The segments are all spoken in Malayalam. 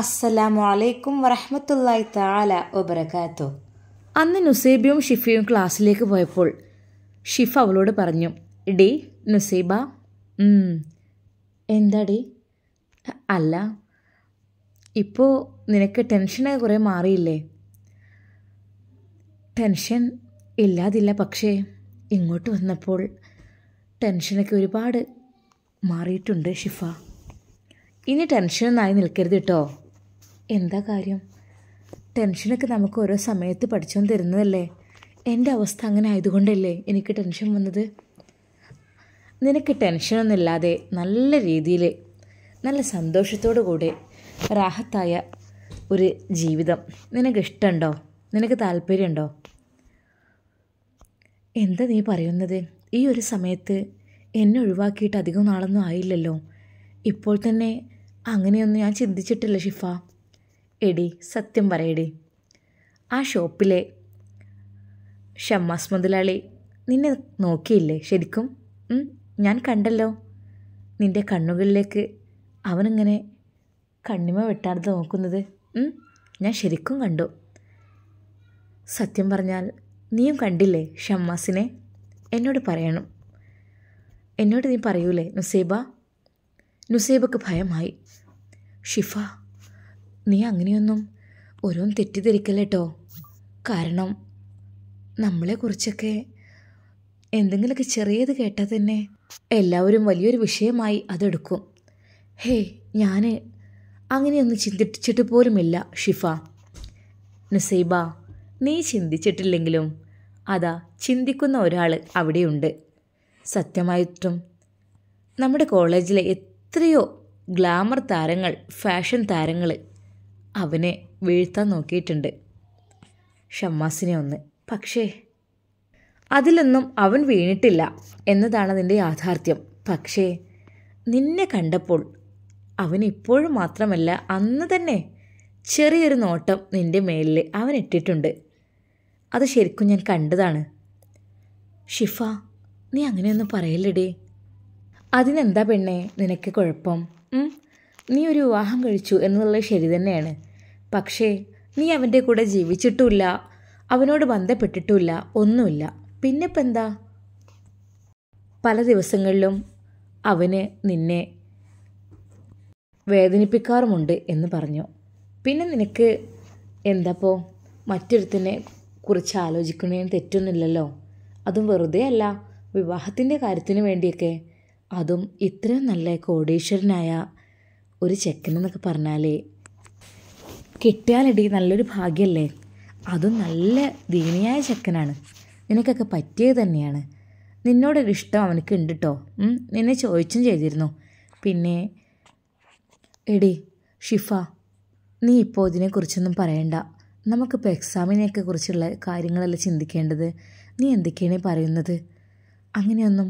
അസ്സലാമു അലൈക്കും വറഹമത്തല്ലായി താല ഒബറകാത്തു അന്ന് നുസൈബയും ഷിഫയും ക്ലാസ്സിലേക്ക് പോയപ്പോൾ ഷിഫ അവളോട് പറഞ്ഞു ഡി നുസൈബ ഡി അല്ല ഇപ്പോൾ നിനക്ക് ടെൻഷനൊക്കെ കുറേ മാറിയില്ലേ ടെൻഷൻ ഇല്ലാതില്ല പക്ഷേ ഇങ്ങോട്ട് വന്നപ്പോൾ ടെൻഷനൊക്കെ ഒരുപാട് മാറിയിട്ടുണ്ട് ഷിഫ ഇനി ടെൻഷനൊന്നായി നിൽക്കരുത് കേട്ടോ എന്താ കാര്യം ടെൻഷനൊക്കെ നമുക്ക് ഓരോ സമയത്ത് പഠിച്ചുകൊണ്ട് തരുന്നതല്ലേ എൻ്റെ അവസ്ഥ അങ്ങനെ ആയതുകൊണ്ടല്ലേ എനിക്ക് ടെൻഷൻ വന്നത് നിനക്ക് ടെൻഷനൊന്നുമില്ലാതെ നല്ല രീതിയിൽ നല്ല സന്തോഷത്തോടു കൂടെ റാഹത്തായ ഒരു ജീവിതം നിനക്ക് ഇഷ്ടമുണ്ടോ നിനക്ക് താല്പര്യമുണ്ടോ എന്താ നീ പറയുന്നത് ഈ ഒരു സമയത്ത് എന്നെ ഒഴിവാക്കിയിട്ട് അധികം നാളൊന്നും ആയില്ലല്ലോ ഇപ്പോൾ തന്നെ അങ്ങനെയൊന്നും ഞാൻ ചിന്തിച്ചിട്ടില്ല ഷിഫ എടി സത്യം പറയടി ആ ഷോപ്പിലെ ഷമ്മാസ് മുതലാളി നിന്നെ നോക്കിയില്ലേ ശരിക്കും ഞാൻ കണ്ടല്ലോ നിൻ്റെ കണ്ണുകളിലേക്ക് അവനിങ്ങനെ കണ്ണിമ വെട്ടാടുത്ത് നോക്കുന്നത് ഞാൻ ശരിക്കും കണ്ടു സത്യം പറഞ്ഞാൽ നീയും കണ്ടില്ലേ ഷമ്മാസിനെ എന്നോട് പറയണം എന്നോട് നീ പറയൂലേ നുസൈബ നുസൈബക്ക് ഭയമായി ഷിഫ നീ അങ്ങനെയൊന്നും ഓരോന്ന് തെറ്റിദ്ധരിക്കല്ലേട്ടോ കാരണം നമ്മളെക്കുറിച്ചൊക്കെ എന്തെങ്കിലുമൊക്കെ ചെറിയത് കേട്ടാൽ തന്നെ എല്ലാവരും വലിയൊരു വിഷയമായി അതെടുക്കും ഹേ ഞാൻ അങ്ങനെയൊന്നും ചിന്തിച്ചിട്ട് പോലുമില്ല ഷിഫ നസീബ നീ ചിന്തിച്ചിട്ടില്ലെങ്കിലും അതാ ചിന്തിക്കുന്ന ഒരാൾ അവിടെയുണ്ട് സത്യമായിട്ടും നമ്മുടെ കോളേജിലെ എത്രയോ ഗ്ലാമർ താരങ്ങൾ ഫാഷൻ താരങ്ങൾ അവനെ വീഴ്ത്താൻ നോക്കിയിട്ടുണ്ട് ഷമ്മാസിനെ ഒന്ന് പക്ഷേ അതിലൊന്നും അവൻ വീണിട്ടില്ല എന്നതാണ് അതിൻ്റെ യാഥാർത്ഥ്യം പക്ഷേ നിന്നെ കണ്ടപ്പോൾ അവൻ ഇപ്പോഴും മാത്രമല്ല അന്ന് തന്നെ ചെറിയൊരു നോട്ടം നിൻ്റെ മേലിൽ അവൻ ഇട്ടിട്ടുണ്ട് അത് ശരിക്കും ഞാൻ കണ്ടതാണ് ഷിഫ നീ അങ്ങനെയൊന്നും പറയല്ലടേ അതിനെന്താ പെണ്ണേ നിനക്ക് കുഴപ്പം നീ ഒരു വിവാഹം കഴിച്ചു എന്നുള്ളത് ശരി തന്നെയാണ് പക്ഷേ നീ അവൻ്റെ കൂടെ ജീവിച്ചിട്ടുമില്ല അവനോട് ബന്ധപ്പെട്ടിട്ടുമില്ല ഒന്നുമില്ല പിന്നെ ഇപ്പം എന്താ പല ദിവസങ്ങളിലും അവന് നിന്നെ വേദനിപ്പിക്കാറുമുണ്ട് എന്ന് പറഞ്ഞു പിന്നെ നിനക്ക് എന്താപ്പോ മറ്റൊരുത്തിനെ കുറിച്ച് ആലോചിക്കുന്നതിന് തെറ്റൊന്നുമില്ലല്ലോ അതും വെറുതെ അല്ല വിവാഹത്തിൻ്റെ കാര്യത്തിന് വേണ്ടിയൊക്കെ അതും ഇത്രയും നല്ല കോടീശ്വരനായ ഒരു ചെക്കനെന്നൊക്കെ പറഞ്ഞാലേ കിട്ടിയാലടി നല്ലൊരു ഭാഗ്യമല്ലേ അതും നല്ല ദീനിയായ ചെക്കനാണ് നിനക്കൊക്കെ പറ്റിയത് തന്നെയാണ് നിന്നോടൊരു ഇഷ്ടം അവനക്ക് ഉണ്ട് കേട്ടോ നിന്നെ ചോദിച്ചും ചെയ്തിരുന്നു പിന്നെ എടി ഷിഫ നീ ഇപ്പോൾ ഇതിനെക്കുറിച്ചൊന്നും പറയണ്ട നമുക്കിപ്പോൾ എക്സാമിനെയൊക്കെ കുറിച്ചുള്ള കാര്യങ്ങളല്ല ചിന്തിക്കേണ്ടത് നീ എന്തൊക്കെയാണ് പറയുന്നത് അങ്ങനെയൊന്നും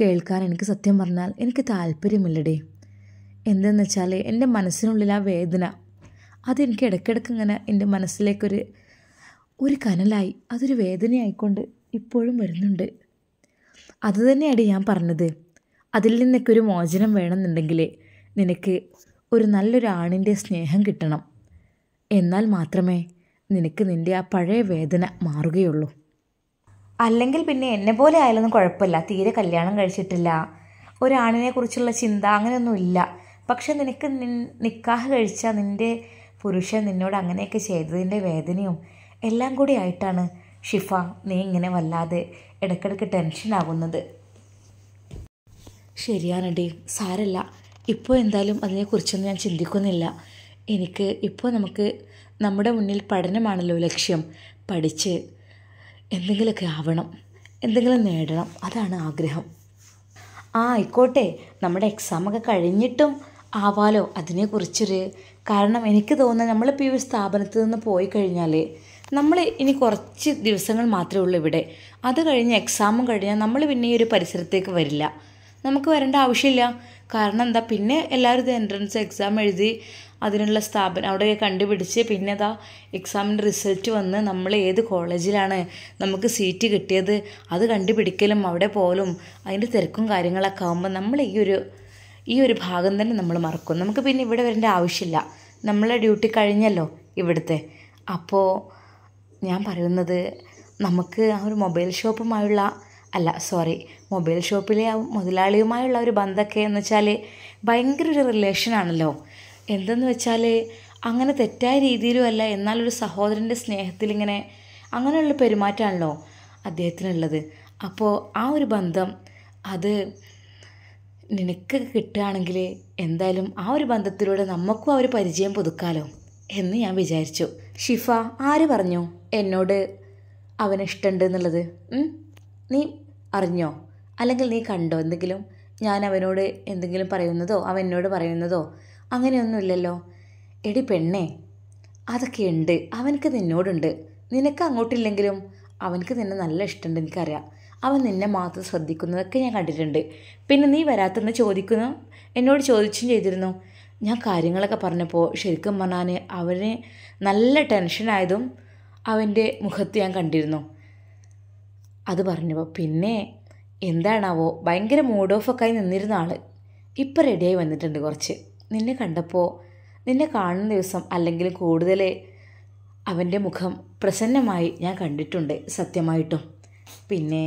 കേൾക്കാൻ എനിക്ക് സത്യം പറഞ്ഞാൽ എനിക്ക് താല്പര്യമില്ലടേ എന്തെന്ന് വെച്ചാൽ എൻ്റെ മനസ്സിനുള്ളിൽ ആ വേദന അതെനിക്ക് ഇടയ്ക്കിടയ്ക്ക് ഇങ്ങനെ എൻ്റെ മനസ്സിലേക്കൊരു ഒരു കനലായി അതൊരു വേദനയായിക്കൊണ്ട് ഇപ്പോഴും വരുന്നുണ്ട് അത് തന്നെയാണ് ഞാൻ പറഞ്ഞത് അതിൽ നിന്നൊക്കെ ഒരു മോചനം വേണമെന്നുണ്ടെങ്കിൽ നിനക്ക് ഒരു നല്ലൊരു ആണിൻ്റെ സ്നേഹം കിട്ടണം എന്നാൽ മാത്രമേ നിനക്ക് നിൻ്റെ ആ പഴയ വേദന മാറുകയുള്ളൂ അല്ലെങ്കിൽ പിന്നെ എന്നെ പോലെ ആയാലൊന്നും കുഴപ്പമില്ല തീരെ കല്യാണം കഴിച്ചിട്ടില്ല ഒരാണിനെ കുറിച്ചുള്ള ചിന്ത അങ്ങനെയൊന്നും ഇല്ല പക്ഷെ നിനക്ക് നിൻ നിക്കാഹ് കഴിച്ച നിൻ്റെ പുരുഷൻ നിന്നോട് അങ്ങനെയൊക്കെ ചെയ്തതിൻ്റെ വേദനയും എല്ലാം കൂടി ആയിട്ടാണ് ഷിഫ നീ ഇങ്ങനെ വല്ലാതെ ഇടയ്ക്കിടയ്ക്ക് ടെൻഷനാകുന്നത് ശരിയാണെടി സാരല്ല ഇപ്പോൾ എന്തായാലും അതിനെക്കുറിച്ചൊന്നും ഞാൻ ചിന്തിക്കുന്നില്ല എനിക്ക് ഇപ്പോൾ നമുക്ക് നമ്മുടെ മുന്നിൽ പഠനമാണല്ലോ ലക്ഷ്യം പഠിച്ച് എന്തെങ്കിലുമൊക്കെ ആവണം എന്തെങ്കിലും നേടണം അതാണ് ആഗ്രഹം ആ ആയിക്കോട്ടെ നമ്മുടെ എക്സാമൊക്കെ കഴിഞ്ഞിട്ടും ആവാലോ അതിനെക്കുറിച്ചൊരു കാരണം എനിക്ക് തോന്നുന്നത് നമ്മളിപ്പോൾ ഈ ഒരു സ്ഥാപനത്തിൽ നിന്ന് പോയി കഴിഞ്ഞാൽ നമ്മൾ ഇനി കുറച്ച് ദിവസങ്ങൾ മാത്രമേ ഉള്ളൂ ഇവിടെ അത് കഴിഞ്ഞ് എക്സാമും കഴിഞ്ഞാൽ നമ്മൾ പിന്നെ ഈ ഒരു പരിസരത്തേക്ക് വരില്ല നമുക്ക് വരേണ്ട ആവശ്യമില്ല കാരണം എന്താ പിന്നെ എല്ലാവരും ഇത് എൻട്രൻസ് എക്സാം എഴുതി അതിനുള്ള സ്ഥാപനം അവിടെ കണ്ടുപിടിച്ച് പിന്നെ അതാ എക്സാമിൻ്റെ റിസൾട്ട് വന്ന് നമ്മൾ ഏത് കോളേജിലാണ് നമുക്ക് സീറ്റ് കിട്ടിയത് അത് കണ്ടുപിടിക്കലും അവിടെ പോലും അതിൻ്റെ തിരക്കും കാര്യങ്ങളൊക്കെ ആകുമ്പോൾ നമ്മൾ ഈ ഒരു ഈ ഒരു ഭാഗം തന്നെ നമ്മൾ മറക്കും നമുക്ക് പിന്നെ ഇവിടെ വരേണ്ട ആവശ്യമില്ല നമ്മളെ ഡ്യൂട്ടി കഴിഞ്ഞല്ലോ ഇവിടുത്തെ അപ്പോൾ ഞാൻ പറയുന്നത് നമുക്ക് ആ ഒരു മൊബൈൽ ഷോപ്പുമായുള്ള അല്ല സോറി മൊബൈൽ ഷോപ്പിലെ ആ മുതലാളിയുമായുള്ള ഒരു ബന്ധമൊക്കെ എന്ന് വെച്ചാൽ ഭയങ്കര ഒരു റിലേഷനാണല്ലോ എന്തെന്ന് വെച്ചാൽ അങ്ങനെ തെറ്റായ രീതിയിലും അല്ല എന്നാലൊരു സഹോദരൻ്റെ സ്നേഹത്തിലിങ്ങനെ അങ്ങനെയുള്ള പെരുമാറ്റമാണല്ലോ അദ്ദേഹത്തിനുള്ളത് അപ്പോൾ ആ ഒരു ബന്ധം അത് നിനക്ക് കിട്ടുകയാണെങ്കിൽ എന്തായാലും ആ ഒരു ബന്ധത്തിലൂടെ നമുക്കും ആ ഒരു പരിചയം പുതുക്കാലോ എന്ന് ഞാൻ വിചാരിച്ചു ഷിഫ ആര് പറഞ്ഞു എന്നോട് അവനിഷ്ടമുണ്ട് എന്നുള്ളത് നീ അറിഞ്ഞോ അല്ലെങ്കിൽ നീ കണ്ടോ എന്തെങ്കിലും ഞാൻ അവനോട് എന്തെങ്കിലും പറയുന്നതോ അവൻ എന്നോട് പറയുന്നതോ അങ്ങനെയൊന്നുമില്ലല്ലോ എടി പെണ്ണേ അതൊക്കെ ഉണ്ട് അവനക്ക് നിന്നോടുണ്ട് നിനക്ക് അങ്ങോട്ടില്ലെങ്കിലും അവനക്ക് നിന്നെ നല്ല ഇഷ്ടമുണ്ട് എനിക്കറിയാം അവൻ നിന്നെ മാത്രം ശ്രദ്ധിക്കുന്നതൊക്കെ ഞാൻ കണ്ടിട്ടുണ്ട് പിന്നെ നീ വരാത്തെന്ന് ചോദിക്കുന്നു എന്നോട് ചോദിച്ചും ചെയ്തിരുന്നു ഞാൻ കാര്യങ്ങളൊക്കെ പറഞ്ഞപ്പോൾ ശരിക്കും പറഞ്ഞാൽ അവന് നല്ല ടെൻഷനായതും അവൻ്റെ മുഖത്ത് ഞാൻ കണ്ടിരുന്നു അത് പറഞ്ഞപ്പോൾ പിന്നെ എന്താണാവോ ഭയങ്കര മൂഡ് ഓഫൊക്കെ ആയി നിന്നിരുന്ന ആൾ ഇപ്പം റെഡിയായി വന്നിട്ടുണ്ട് കുറച്ച് നിന്നെ കണ്ടപ്പോൾ നിന്നെ കാണുന്ന ദിവസം അല്ലെങ്കിൽ കൂടുതൽ അവൻ്റെ മുഖം പ്രസന്നമായി ഞാൻ കണ്ടിട്ടുണ്ട് സത്യമായിട്ടും പിന്നെ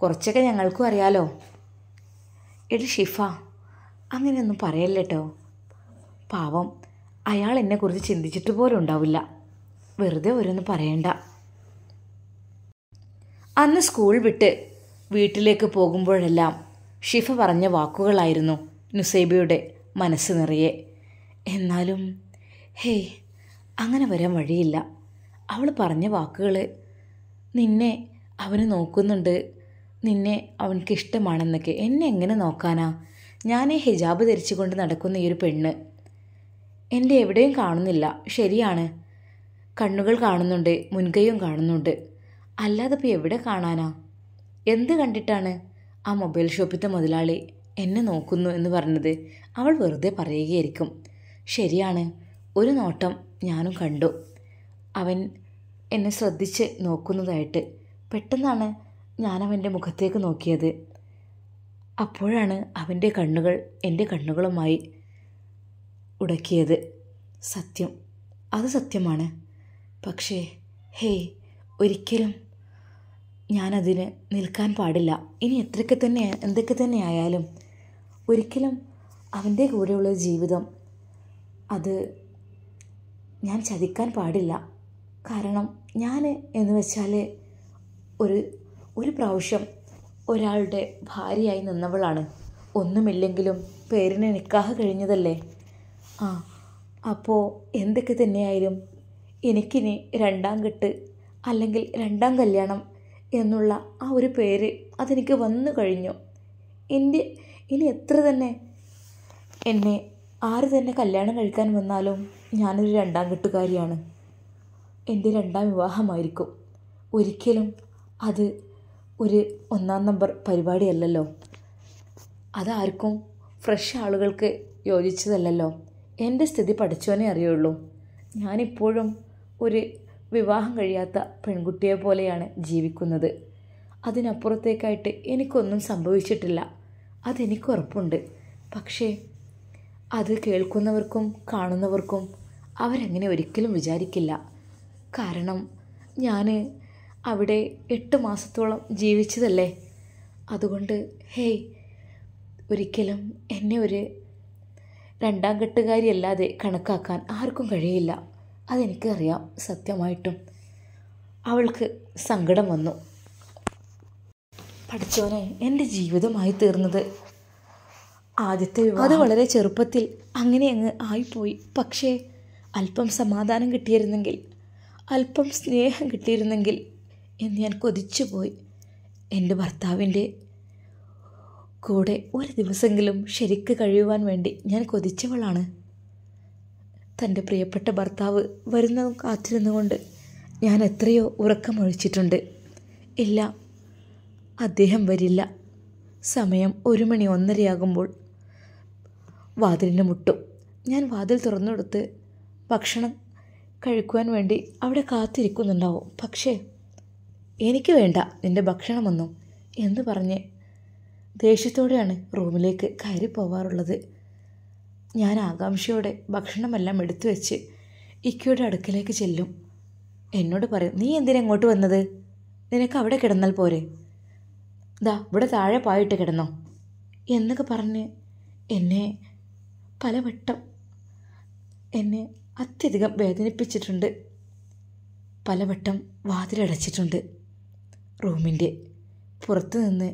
കുറച്ചൊക്കെ ഞങ്ങൾക്കും അറിയാലോ എടി ഷിഫ അങ്ങനെയൊന്നും പറയല്ലേട്ടോ പാവം അയാൾ എന്നെക്കുറിച്ച് ചിന്തിച്ചിട്ട് പോലും ഉണ്ടാവില്ല വെറുതെ ഓരോന്ന് പറയണ്ട അന്ന് സ്കൂൾ വിട്ട് വീട്ടിലേക്ക് പോകുമ്പോഴെല്ലാം ഷിഫ പറഞ്ഞ വാക്കുകളായിരുന്നു നുസൈബയുടെ മനസ്സ് നിറയെ എന്നാലും ഹേയ് അങ്ങനെ വരാൻ വഴിയില്ല അവൾ പറഞ്ഞ വാക്കുകൾ നിന്നെ അവന് നോക്കുന്നുണ്ട് നിന്നെ അവൾക്ക് ഇഷ്ടമാണെന്നൊക്കെ എന്നെ എങ്ങനെ നോക്കാനാ ഞാൻ ഈ ഹിജാബ് ധരിച്ചുകൊണ്ട് നടക്കുന്ന ഈ ഒരു പെണ്ണ് എൻ്റെ എവിടെയും കാണുന്നില്ല ശരിയാണ് കണ്ണുകൾ കാണുന്നുണ്ട് മുൻകൈയും കാണുന്നുണ്ട് അല്ലാതെ ഇപ്പോൾ എവിടെ കാണാനാ എന്ത് കണ്ടിട്ടാണ് ആ മൊബൈൽ ഷോപ്പിലത്തെ മുതലാളി എന്നെ നോക്കുന്നു എന്ന് പറഞ്ഞത് അവൾ വെറുതെ പറയുകയായിരിക്കും ശരിയാണ് ഒരു നോട്ടം ഞാനും കണ്ടു അവൻ എന്നെ ശ്രദ്ധിച്ച് നോക്കുന്നതായിട്ട് പെട്ടെന്നാണ് ഞാൻ അവൻ്റെ മുഖത്തേക്ക് നോക്കിയത് അപ്പോഴാണ് അവൻ്റെ കണ്ണുകൾ എൻ്റെ കണ്ണുകളുമായി ഉടക്കിയത് സത്യം അത് സത്യമാണ് പക്ഷേ ഹേയ് ഒരിക്കലും ഞാനതിന് നിൽക്കാൻ പാടില്ല ഇനി എത്രയൊക്കെ തന്നെ എന്തൊക്കെ തന്നെ ആയാലും ഒരിക്കലും അവൻ്റെ കൂടെയുള്ള ജീവിതം അത് ഞാൻ ചതിക്കാൻ പാടില്ല കാരണം ഞാൻ എന്ന് വെച്ചാൽ ഒരു ഒരു പ്രാവശ്യം ഒരാളുടെ ഭാര്യയായി നിന്നവളാണ് ഒന്നുമില്ലെങ്കിലും പേരിന് നിക്കാഹ് കഴിഞ്ഞതല്ലേ ആ അപ്പോൾ എന്തൊക്കെ തന്നെയായാലും എനിക്കിനി രണ്ടാം കെട്ട് അല്ലെങ്കിൽ രണ്ടാം കല്യാണം എന്നുള്ള ആ ഒരു പേര് അതെനിക്ക് വന്നു കഴിഞ്ഞു എൻ്റെ ഇനി എത്ര തന്നെ എന്നെ ആര് തന്നെ കല്യാണം കഴിക്കാൻ വന്നാലും ഞാനൊരു രണ്ടാം കെട്ടുകാരിയാണ് എൻ്റെ രണ്ടാം വിവാഹമായിരിക്കും ഒരിക്കലും അത് ഒരു ഒന്നാം നമ്പർ പരിപാടിയല്ലല്ലോ അതാർക്കും ഫ്രഷ് ആളുകൾക്ക് യോജിച്ചതല്ലല്ലോ എൻ്റെ സ്ഥിതി പഠിച്ചവനെ അറിയുള്ളൂ ഞാനിപ്പോഴും ഒരു വിവാഹം കഴിയാത്ത പെൺകുട്ടിയെ പോലെയാണ് ജീവിക്കുന്നത് അതിനപ്പുറത്തേക്കായിട്ട് എനിക്കൊന്നും സംഭവിച്ചിട്ടില്ല അതെനിക്ക് ഉറപ്പുണ്ട് പക്ഷേ അത് കേൾക്കുന്നവർക്കും കാണുന്നവർക്കും അവരങ്ങനെ ഒരിക്കലും വിചാരിക്കില്ല കാരണം ഞാൻ അവിടെ എട്ട് മാസത്തോളം ജീവിച്ചതല്ലേ അതുകൊണ്ട് ഹേയ് ഒരിക്കലും എന്നെ ഒരു രണ്ടാം കെട്ടുകാരിയല്ലാതെ കണക്കാക്കാൻ ആർക്കും കഴിയില്ല അതെനിക്കറിയാം സത്യമായിട്ടും അവൾക്ക് സങ്കടം വന്നു പഠിച്ചവനെ എൻ്റെ ജീവിതമായി തീർന്നത് ആദ്യത്തെ അത് വളരെ ചെറുപ്പത്തിൽ അങ്ങനെ അങ്ങ് ആയിപ്പോയി പക്ഷേ അല്പം സമാധാനം കിട്ടിയിരുന്നെങ്കിൽ അല്പം സ്നേഹം കിട്ടിയിരുന്നെങ്കിൽ എന്ന് ഞാൻ കൊതിച്ചുപോയി എൻ്റെ ഭർത്താവിൻ്റെ കൂടെ ഒരു ദിവസമെങ്കിലും ശരിക്ക് കഴിയുവാൻ വേണ്ടി ഞാൻ കൊതിച്ചവളാണ് തൻ്റെ പ്രിയപ്പെട്ട ഭർത്താവ് വരുന്നതും കാത്തിരുന്നുകൊണ്ട് ഞാൻ എത്രയോ ഉറക്കമൊഴിച്ചിട്ടുണ്ട് ഇല്ല അദ്ദേഹം വരില്ല സമയം ഒരു മണി ഒന്നരയാകുമ്പോൾ വാതിലിന് മുട്ടും ഞാൻ വാതിൽ തുറന്നു കൊടുത്ത് ഭക്ഷണം കഴിക്കുവാൻ വേണ്ടി അവിടെ കാത്തിരിക്കുന്നുണ്ടാവും പക്ഷേ എനിക്ക് വേണ്ട നിൻ്റെ ഭക്ഷണമൊന്നും എന്ന് പറഞ്ഞ് ദേഷ്യത്തോടെയാണ് റൂമിലേക്ക് കയറി പോവാറുള്ളത് ഞാൻ ആകാംക്ഷയോടെ ഭക്ഷണമെല്ലാം എടുത്തു വെച്ച് ഇക്കയുടെ അടുക്കിലേക്ക് ചെല്ലും എന്നോട് പറയും നീ എന്തിനാ ഇങ്ങോട്ട് വന്നത് നിനക്ക് അവിടെ കിടന്നാൽ പോരെ ദാ ഇവിടെ താഴെ പായിട്ട് കിടന്നോ എന്നൊക്കെ പറഞ്ഞ് എന്നെ പലവട്ടം എന്നെ അത്യധികം വേദനിപ്പിച്ചിട്ടുണ്ട് പലവട്ടം വാതിലടച്ചിട്ടുണ്ട് റൂമിൻ്റെ പുറത്തു നിന്ന്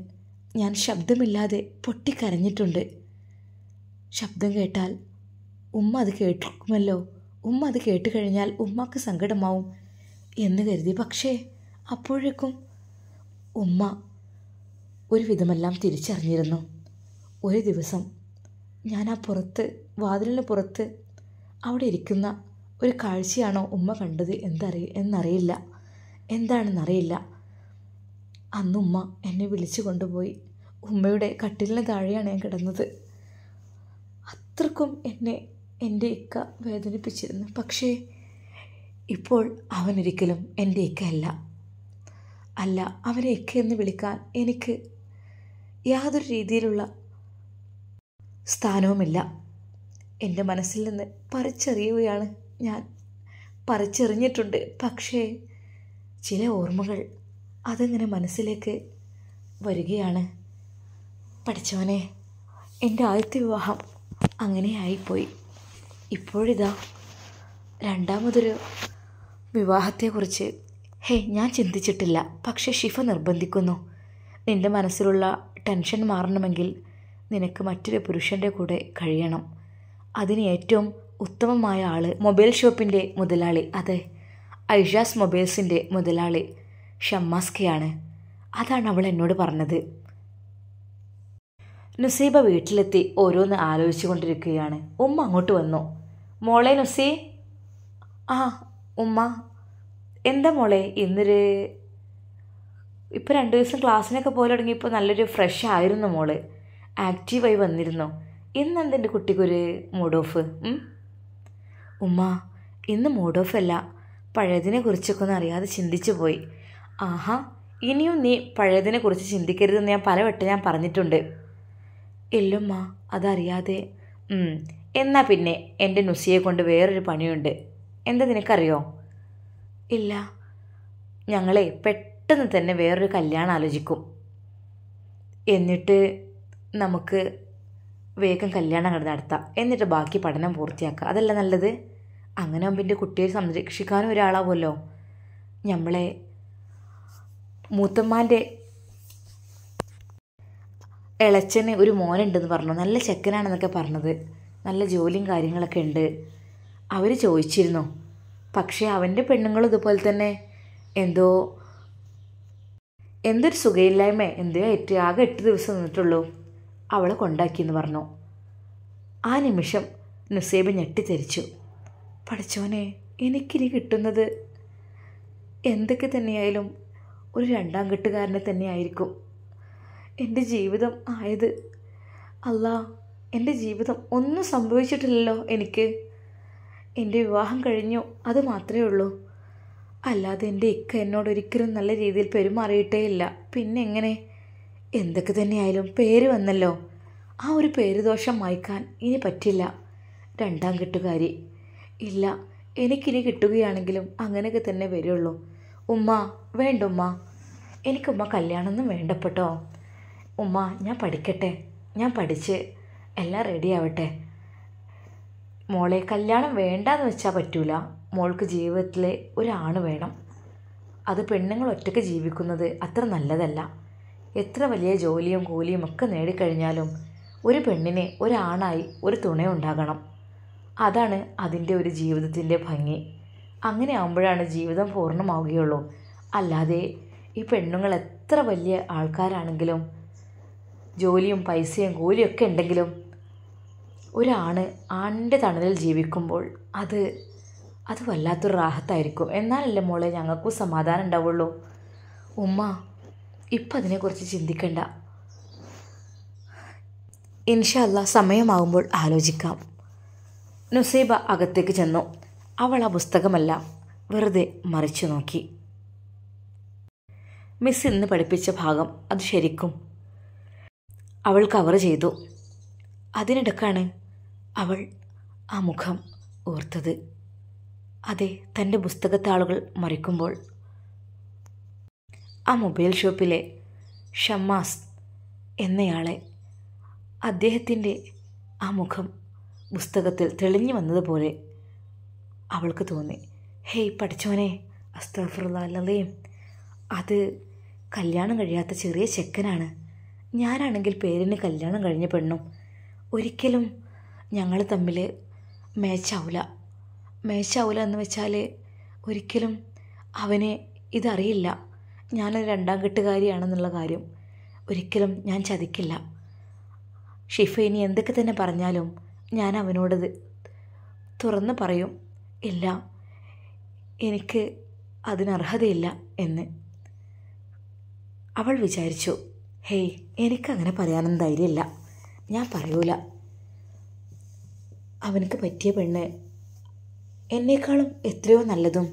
ഞാൻ ശബ്ദമില്ലാതെ പൊട്ടിക്കരഞ്ഞിട്ടുണ്ട് ശബ്ദം കേട്ടാൽ ഉമ്മ അത് കേൾക്കുമല്ലോ ഉമ്മ അത് കേട്ട് കഴിഞ്ഞാൽ ഉമ്മക്ക് സങ്കടമാവും എന്ന് കരുതി പക്ഷേ അപ്പോഴേക്കും ഉമ്മ ഒരു വിധമെല്ലാം തിരിച്ചറിഞ്ഞിരുന്നു ഒരു ദിവസം ഞാൻ ആ പുറത്ത് വാതിലിന് പുറത്ത് അവിടെ ഇരിക്കുന്ന ഒരു കാഴ്ചയാണോ ഉമ്മ കണ്ടത് എന്തറിയ എന്നറിയില്ല എന്താണെന്നറിയില്ല അന്നുമ്മ എന്നെ വിളിച്ചു കൊണ്ടുപോയി ഉമ്മയുടെ കട്ടിലിന് താഴെയാണ് ഞാൻ കിടന്നത് അത്രക്കും എന്നെ എൻ്റെ ഇക്ക വേദനിപ്പിച്ചിരുന്നു പക്ഷേ ഇപ്പോൾ അവനൊരിക്കലും എൻ്റെ ഇക്ക അല്ല അവനെ ഇക്ക എന്ന് വിളിക്കാൻ എനിക്ക് യാതൊരു രീതിയിലുള്ള സ്ഥാനവുമില്ല എൻ്റെ മനസ്സിൽ നിന്ന് പറിച്ചറിയുകയാണ് ഞാൻ പറിച്ചെറിഞ്ഞിട്ടുണ്ട് പക്ഷേ ചില ഓർമ്മകൾ അതങ്ങനെ മനസ്സിലേക്ക് വരികയാണ് പഠിച്ചവനെ എൻ്റെ ആദ്യത്തെ വിവാഹം അങ്ങനെയായിപ്പോയി ഇപ്പോഴിതാ രണ്ടാമതൊരു വിവാഹത്തെക്കുറിച്ച് ഹേ ഞാൻ ചിന്തിച്ചിട്ടില്ല പക്ഷേ ഷിഫ നിർബന്ധിക്കുന്നു നിൻ്റെ മനസ്സിലുള്ള ടെൻഷൻ മാറണമെങ്കിൽ നിനക്ക് മറ്റൊരു പുരുഷൻ്റെ കൂടെ കഴിയണം അതിന് ഏറ്റവും ഉത്തമമായ ആൾ മൊബൈൽ ഷോപ്പിൻ്റെ മുതലാളി അതെ ഐഷാസ് മൊബൈൽസിൻ്റെ മുതലാളി ഷമ്മാസ്കയാണ് അതാണ് അവൾ എന്നോട് പറഞ്ഞത് നുസീബ വീട്ടിലെത്തി ഓരോന്ന് ആലോചിച്ചു കൊണ്ടിരിക്കുകയാണ് ഉമ്മ അങ്ങോട്ട് വന്നു മോളെ നുസീ ആ ഉമ്മ എന്താ മോളെ ഇന്നൊരു ഇപ്പോൾ രണ്ട് ദിവസം ക്ലാസ്സിനൊക്കെ പോലെ തുടങ്ങിയപ്പോൾ നല്ലൊരു ഫ്രഷ് ആയിരുന്നു മോള് ആക്റ്റീവായി വന്നിരുന്നു ഇന്നെന്ത് എൻ്റെ കുട്ടിക്കൊരു മൂഡ് ഓഫ് ഉമ്മ ഇന്ന് മൂഡ് ഓഫ് അല്ല പഴയതിനെ കുറിച്ചൊക്കെ ഒന്ന് അറിയാതെ ചിന്തിച്ചു പോയി ആഹാ ഇനിയും നീ കുറിച്ച് ചിന്തിക്കരുതെന്ന് ഞാൻ പലവട്ടം ഞാൻ പറഞ്ഞിട്ടുണ്ട് ഇല്ലുമ്മ അതറിയാതെ എന്നാൽ പിന്നെ എൻ്റെ നുസിയെ കൊണ്ട് വേറൊരു പണിയുണ്ട് എന്താ നിനക്കറിയോ ഇല്ല ഞങ്ങളെ പെട്ടെന്ന് തന്നെ വേറൊരു കല്യാണം ആലോചിക്കും എന്നിട്ട് നമുക്ക് വേഗം കല്യാണം അങ്ങോട്ട് നടത്താം എന്നിട്ട് ബാക്കി പഠനം പൂർത്തിയാക്കുക അതല്ല നല്ലത് അങ്ങനെ ആകുമ്പോൾ എൻ്റെ കുട്ടിയെ സംരക്ഷിക്കാനും ഒരാളാവുമല്ലോ നമ്മളെ മൂത്തമ്മാൻ്റെ ഇളച്ചന് ഒരു മോനുണ്ടെന്ന് പറഞ്ഞു നല്ല ചെക്കനാണെന്നൊക്കെ പറഞ്ഞത് നല്ല ജോലിയും കാര്യങ്ങളൊക്കെ ഉണ്ട് അവർ ചോദിച്ചിരുന്നു പക്ഷേ അവൻ്റെ പെണ്ണുങ്ങളും ഇതുപോലെ തന്നെ എന്തോ എന്തൊരു സുഖയില്ലായ്മ എന്തോ എട്ട് ആകെ എട്ട് ദിവസം നിന്നിട്ടുള്ളൂ അവളെ കൊണ്ടാക്കിയെന്ന് പറഞ്ഞു ആ നിമിഷം നുസേബ് ഞെട്ടിത്തെരിച്ചു പഠിച്ചോനെ എനിക്കിനി കിട്ടുന്നത് എന്തൊക്കെ തന്നെയായാലും ഒരു രണ്ടാം കെട്ടുകാരനെ തന്നെയായിരിക്കും എൻ്റെ ജീവിതം ആയത് അല്ല എൻ്റെ ജീവിതം ഒന്നും സംഭവിച്ചിട്ടില്ലല്ലോ എനിക്ക് എൻ്റെ വിവാഹം കഴിഞ്ഞു അത് മാത്രമേ ഉള്ളൂ അല്ലാതെ എൻ്റെ ഇക്ക എന്നോട് ഒരിക്കലും നല്ല രീതിയിൽ പെരുമാറിയിട്ടേ ഇല്ല പിന്നെ എങ്ങനെ എന്തൊക്കെ തന്നെയായാലും പേര് വന്നല്ലോ ആ ഒരു പേരുദോഷം മായ്ക്കാൻ ഇനി പറ്റില്ല രണ്ടാം കെട്ടുകാരി ഇല്ല എനിക്കിനി കിട്ടുകയാണെങ്കിലും അങ്ങനെയൊക്കെ തന്നെ വരുള്ളൂ ഉമ്മ വേണ്ട ഉമ്മ എനിക്കുമ്മ കല്യാണമൊന്നും വേണ്ടപ്പെട്ടോ ഉമ്മ ഞാൻ പഠിക്കട്ടെ ഞാൻ പഠിച്ച് എല്ലാം റെഡിയാവട്ടെ മോളെ കല്യാണം വേണ്ടാന്ന് വെച്ചാൽ പറ്റൂല മോൾക്ക് ജീവിതത്തിലെ ഒരാണ് വേണം അത് പെണ്ണുങ്ങൾ ഒറ്റയ്ക്ക് ജീവിക്കുന്നത് അത്ര നല്ലതല്ല എത്ര വലിയ ജോലിയും കൂലിയും ഒക്കെ നേടിക്കഴിഞ്ഞാലും ഒരു പെണ്ണിനെ ഒരാണായി ഒരു തുണയുണ്ടാകണം അതാണ് അതിൻ്റെ ഒരു ജീവിതത്തിൻ്റെ ഭംഗി അങ്ങനെ ആകുമ്പോഴാണ് ജീവിതം പൂർണ്ണമാവുകയുള്ളൂ അല്ലാതെ ഈ പെണ്ണുങ്ങൾ എത്ര വലിയ ആൾക്കാരാണെങ്കിലും ജോലിയും പൈസയും കൂലിയൊക്കെ ഉണ്ടെങ്കിലും ഒരാണ് ആണിൻ്റെ തണലിൽ ജീവിക്കുമ്പോൾ അത് അത് വല്ലാത്തൊരു റാഹത്തായിരിക്കും എന്നാലല്ലേ മോളെ ഞങ്ങൾക്കും സമാധാനം ഉണ്ടാവുള്ളൂ ഉമ്മ ഇപ്പം അതിനെക്കുറിച്ച് ചിന്തിക്കണ്ട ഇൻഷല്ല സമയമാകുമ്പോൾ ആലോചിക്കാം നുസൈബ അകത്തേക്ക് ചെന്നു അവൾ ആ പുസ്തകമല്ല വെറുതെ മറിച്ചു നോക്കി മിസ് ഇന്ന് പഠിപ്പിച്ച ഭാഗം അത് ശരിക്കും അവൾ കവർ ചെയ്തു അതിനിടക്കാണ് അവൾ ആ മുഖം ഓർത്തത് അതെ തൻ്റെ പുസ്തകത്താളുകൾ മറിക്കുമ്പോൾ ആ മൊബൈൽ ഷോപ്പിലെ ഷമ്മാസ് എന്നയാളെ അദ്ദേഹത്തിൻ്റെ ആ മുഖം പുസ്തകത്തിൽ തെളിഞ്ഞു വന്നതുപോലെ അവൾക്ക് തോന്നി ഹേയ് പഠിച്ചോനെ അസ്തഫറുള്ളയും അത് കല്യാണം കഴിയാത്ത ചെറിയ ചെക്കനാണ് ഞാനാണെങ്കിൽ പേരിന് കല്യാണം കഴിഞ്ഞ പെണ്ണും ഒരിക്കലും ഞങ്ങൾ തമ്മിൽ മേച്ചാവൂല മേച്ചാവൂല എന്ന് വെച്ചാൽ ഒരിക്കലും അവന് ഇതറിയില്ല ഞാനൊരു രണ്ടാം കെട്ടുകാരിയാണെന്നുള്ള കാര്യം ഒരിക്കലും ഞാൻ ചതിക്കില്ല ഷിഫ ഇനി എന്തൊക്കെ തന്നെ പറഞ്ഞാലും ഞാൻ അവനോടത് തുറന്ന് പറയും എല്ലാം എനിക്ക് അതിനർഹതയില്ല എന്ന് അവൾ വിചാരിച്ചു ഹേയ് എനിക്കങ്ങനെ പറയാനൊന്നും ധൈര്യമില്ല ഞാൻ പറയൂല അവനക്ക് പറ്റിയ പെണ്ണ് എന്നേക്കാളും എത്രയോ നല്ലതും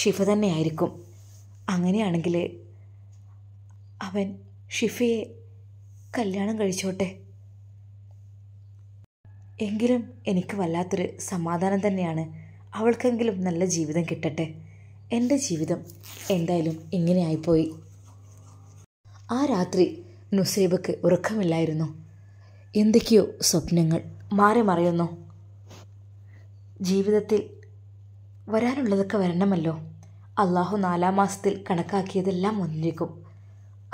ഷിഫ തന്നെയായിരിക്കും അങ്ങനെയാണെങ്കിൽ അവൻ ഷിഫയെ കല്യാണം കഴിച്ചോട്ടെ എങ്കിലും എനിക്ക് വല്ലാത്തൊരു സമാധാനം തന്നെയാണ് അവൾക്കെങ്കിലും നല്ല ജീവിതം കിട്ടട്ടെ എൻ്റെ ജീവിതം എന്തായാലും ഇങ്ങനെയായിപ്പോയി ആ രാത്രി നുസൈബക്ക് ഉറക്കമില്ലായിരുന്നു എന്തൊക്കെയോ സ്വപ്നങ്ങൾ മാറി മറിയുന്നു ജീവിതത്തിൽ വരാനുള്ളതൊക്കെ വരണമല്ലോ അള്ളാഹു നാലാം മാസത്തിൽ കണക്കാക്കിയതെല്ലാം വന്നിരിക്കും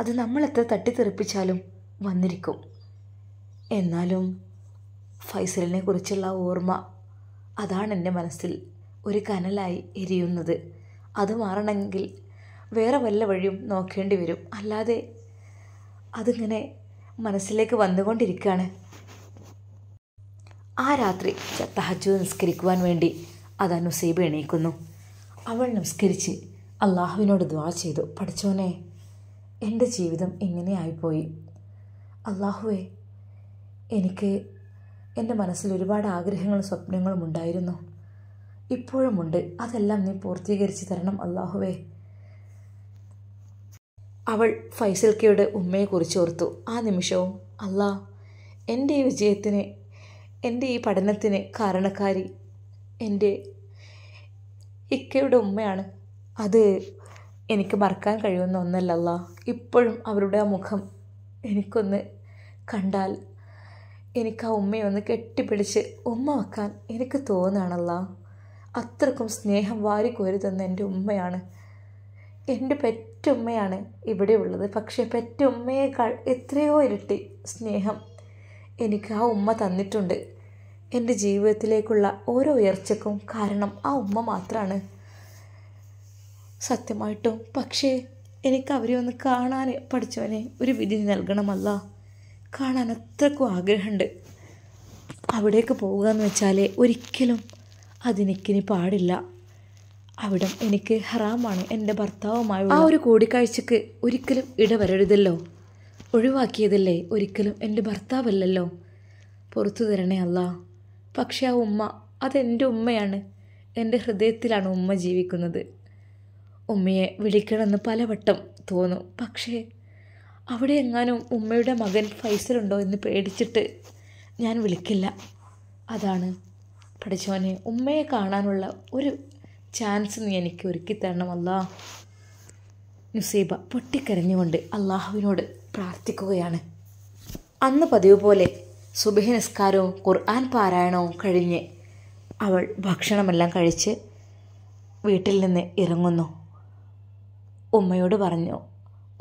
അത് നമ്മൾ എത്ര തട്ടിത്തെറിപ്പിച്ചാലും വന്നിരിക്കും എന്നാലും ഫൈസലിനെ കുറിച്ചുള്ള ഓർമ്മ അതാണ് എൻ്റെ മനസ്സിൽ ഒരു കനലായി എരിയുന്നത് അത് മാറണമെങ്കിൽ വേറെ വല്ല വഴിയും നോക്കേണ്ടി വരും അല്ലാതെ അതിങ്ങനെ മനസ്സിലേക്ക് വന്നുകൊണ്ടിരിക്കുകയാണ് ആ രാത്രി തഹജു നിസ്കരിക്കുവാൻ വേണ്ടി അത് നുസൈബ് എണീക്കുന്നു അവൾ നിസ്കരിച്ച് അള്ളാഹുവിനോട് ദ്വാ ചെയ്തു പഠിച്ചോനെ എൻ്റെ ജീവിതം ഇങ്ങനെയായിപ്പോയി അള്ളാഹുവേ എനിക്ക് എൻ്റെ മനസ്സിൽ ഒരുപാട് ആഗ്രഹങ്ങളും സ്വപ്നങ്ങളും ഉണ്ടായിരുന്നു ഇപ്പോഴുമുണ്ട് അതെല്ലാം നീ പൂർത്തീകരിച്ച് തരണം അള്ളാഹുവേ അവൾ ഫൈസൽക്കയുടെ ഉമ്മയെക്കുറിച്ച് ഓർത്തു ആ നിമിഷവും അല്ലാ എൻ്റെ ഈ വിജയത്തിന് എൻ്റെ ഈ പഠനത്തിന് കാരണക്കാരി എൻ്റെ ഇക്കയുടെ ഉമ്മയാണ് അത് എനിക്ക് മറക്കാൻ കഴിയുന്ന ഒന്നല്ലല്ല ഇപ്പോഴും അവരുടെ ആ മുഖം എനിക്കൊന്ന് കണ്ടാൽ എനിക്ക് ആ ഉമ്മയെ ഒന്ന് കെട്ടിപ്പിടിച്ച് ഉമ്മ വെക്കാൻ എനിക്ക് തോന്നുകയാണല്ല അത്രക്കും സ്നേഹം വാരിക്കോരുതെന്ന് എൻ്റെ ഉമ്മയാണ് എൻ്റെ പെറ്റുമ്മയാണ് ഉള്ളത് പക്ഷേ പെറ്റുമ്മയേക്കാൾ എത്രയോ ഇരട്ടി സ്നേഹം എനിക്ക് ആ ഉമ്മ തന്നിട്ടുണ്ട് എൻ്റെ ജീവിതത്തിലേക്കുള്ള ഓരോ ഉയർച്ചക്കും കാരണം ആ ഉമ്മ മാത്രമാണ് സത്യമായിട്ടും പക്ഷേ എനിക്ക് അവരെ ഒന്ന് കാണാൻ പഠിച്ചവനെ ഒരു വിധി നൽകണമല്ല കാണാൻ അത്രക്കും ആഗ്രഹമുണ്ട് അവിടേക്ക് പോവുക എന്ന് വെച്ചാൽ ഒരിക്കലും അതിനിക്കിനി പാടില്ല അവിടം എനിക്ക് ഹറാമാണ് എൻ്റെ ഭർത്താവുമായി ആ ഒരു കൂടിക്കാഴ്ചക്ക് ഒരിക്കലും ഇടവരരുതല്ലോ ഒഴിവാക്കിയതല്ലേ ഒരിക്കലും എൻ്റെ ഭർത്താവല്ലല്ലോ പുറത്തു തരണേ അല്ല പക്ഷേ ആ ഉമ്മ അതെൻ്റെ ഉമ്മയാണ് എൻ്റെ ഹൃദയത്തിലാണ് ഉമ്മ ജീവിക്കുന്നത് ഉമ്മയെ വിളിക്കണമെന്ന് പലവട്ടം തോന്നും പക്ഷേ അവിടെ എങ്ങാനും ഉമ്മയുടെ മകൻ ഫൈസലുണ്ടോ എന്ന് പേടിച്ചിട്ട് ഞാൻ വിളിക്കില്ല അതാണ് പഠിച്ചവനെ ഉമ്മയെ കാണാനുള്ള ഒരു ചാൻസ് നീ എനിക്ക് ഒരുക്കി തരണം അല്ലാ നുസൈബ പൊട്ടിക്കരഞ്ഞുകൊണ്ട് അള്ളാഹുവിനോട് പ്രാർത്ഥിക്കുകയാണ് അന്ന് പതിവ് പോലെ സുബഹി നിസ്കാരവും ഖുർആൻ പാരായണവും കഴിഞ്ഞ് അവൾ ഭക്ഷണമെല്ലാം കഴിച്ച് വീട്ടിൽ നിന്ന് ഇറങ്ങുന്നു ഉമ്മയോട് പറഞ്ഞു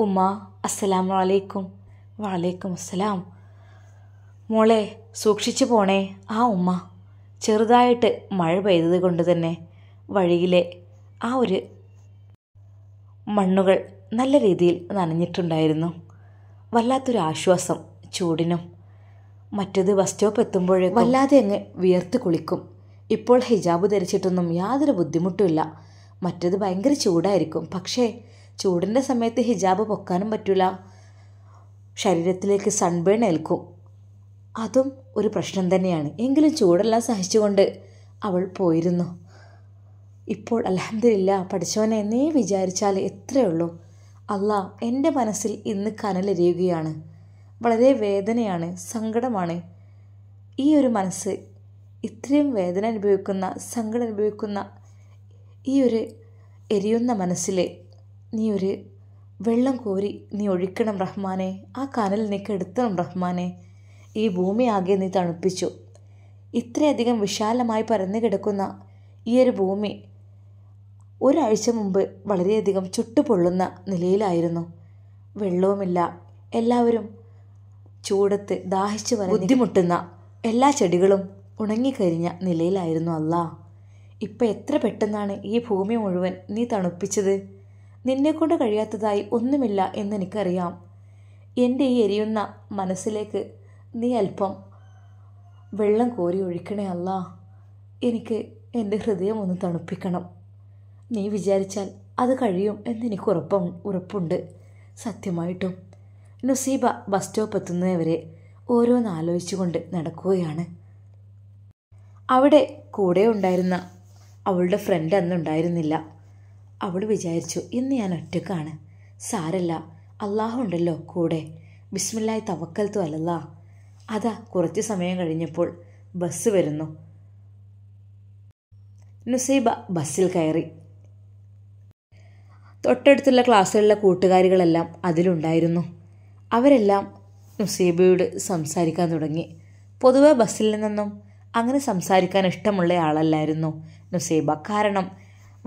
ഉമ്മ അസ്സലാം വലൈക്കും വലൈക്കും അസ്സലാം മോളെ സൂക്ഷിച്ചു പോണേ ആ ഉമ്മ ചെറുതായിട്ട് മഴ പെയ്തത് കൊണ്ട് തന്നെ വഴിയിലെ ആ ഒരു മണ്ണുകൾ നല്ല രീതിയിൽ നനഞ്ഞിട്ടുണ്ടായിരുന്നു വല്ലാത്തൊരു ആശ്വാസം ചൂടിനും മറ്റത് ബസ് സ്റ്റോപ്പ് എത്തുമ്പോഴേക്കും വല്ലാതെ അങ്ങ് വിയർത്ത് കുളിക്കും ഇപ്പോൾ ഹിജാബ് ധരിച്ചിട്ടൊന്നും യാതൊരു ബുദ്ധിമുട്ടുമില്ല മറ്റത് ഭയങ്കര ചൂടായിരിക്കും പക്ഷേ ചൂടിൻ്റെ സമയത്ത് ഹിജാബ് പൊക്കാനും പറ്റില്ല ശരീരത്തിലേക്ക് സൺബേൺ ഏൽക്കും അതും ഒരു പ്രശ്നം തന്നെയാണ് എങ്കിലും ചൂടെല്ലാം സഹിച്ചുകൊണ്ട് അവൾ പോയിരുന്നു ഇപ്പോൾ അലഹമില്ല പഠിച്ചവനെ എന്നേ വിചാരിച്ചാൽ എത്രയേ ഉള്ളൂ അല്ല എൻ്റെ മനസ്സിൽ ഇന്ന് കനലെരിയുകയാണ് വളരെ വേദനയാണ് സങ്കടമാണ് ഈ ഒരു മനസ്സ് ഇത്രയും വേദന അനുഭവിക്കുന്ന സങ്കടം അനുഭവിക്കുന്ന ഈ ഒരു എരിയുന്ന മനസ്സിലെ നീ ഒരു വെള്ളം കോരി നീ ഒഴിക്കണം റഹ്മാനെ ആ കനൽ നീ കെടുത്തണം റഹ്മാനെ ഈ ഭൂമി ആകെ നീ തണുപ്പിച്ചു ഇത്രയധികം വിശാലമായി പരന്നു കിടക്കുന്ന ഈ ഒരു ഭൂമി ഒരാഴ്ച മുമ്പ് വളരെയധികം ചുട്ടുപൊള്ളുന്ന നിലയിലായിരുന്നു വെള്ളവുമില്ല എല്ലാവരും ചൂടത്ത് ദാഹിച്ചു വര ബുദ്ധിമുട്ടുന്ന എല്ലാ ചെടികളും ഉണങ്ങിക്കരിഞ്ഞ നിലയിലായിരുന്നു അല്ലാ ഇപ്പം എത്ര പെട്ടെന്നാണ് ഈ ഭൂമി മുഴുവൻ നീ തണുപ്പിച്ചത് നിന്നെക്കൊണ്ട് കഴിയാത്തതായി ഒന്നുമില്ല എന്നെനിക്കറിയാം എൻ്റെ ഈ എരിയുന്ന മനസ്സിലേക്ക് നീ അല്പം വെള്ളം കോരി ഒഴിക്കണേ അല്ല എനിക്ക് എൻ്റെ ഹൃദയം ഒന്ന് തണുപ്പിക്കണം നീ വിചാരിച്ചാൽ അത് കഴിയും എന്നെനിക്ക് ഉറപ്പം ഉറപ്പുണ്ട് സത്യമായിട്ടും നുസീബ ബസ് സ്റ്റോപ്പ് എത്തുന്നവരെ ഓരോന്നാലോചിച്ചുകൊണ്ട് നടക്കുകയാണ് അവിടെ കൂടെ ഉണ്ടായിരുന്ന അവളുടെ ഫ്രണ്ട് അന്നുണ്ടായിരുന്നില്ല അവൾ വിചാരിച്ചു ഇന്ന് ഞാൻ ഒറ്റക്കാണ് സാരല്ല അള്ളാഹു ഉണ്ടല്ലോ കൂടെ ബിസ്മില്ലായി തവക്കൽത്തു അലല്ല അതാ കുറച്ച് സമയം കഴിഞ്ഞപ്പോൾ ബസ് വരുന്നു നുസൈബ ബസ്സിൽ കയറി തൊട്ടടുത്തുള്ള ക്ലാസ്സുകളിലെ കൂട്ടുകാരികളെല്ലാം അതിലുണ്ടായിരുന്നു അവരെല്ലാം നുസൈബയോട് സംസാരിക്കാൻ തുടങ്ങി പൊതുവെ ബസ്സിൽ നിന്നും അങ്ങനെ സംസാരിക്കാൻ ഇഷ്ടമുള്ള ആളല്ലായിരുന്നു നുസൈബ കാരണം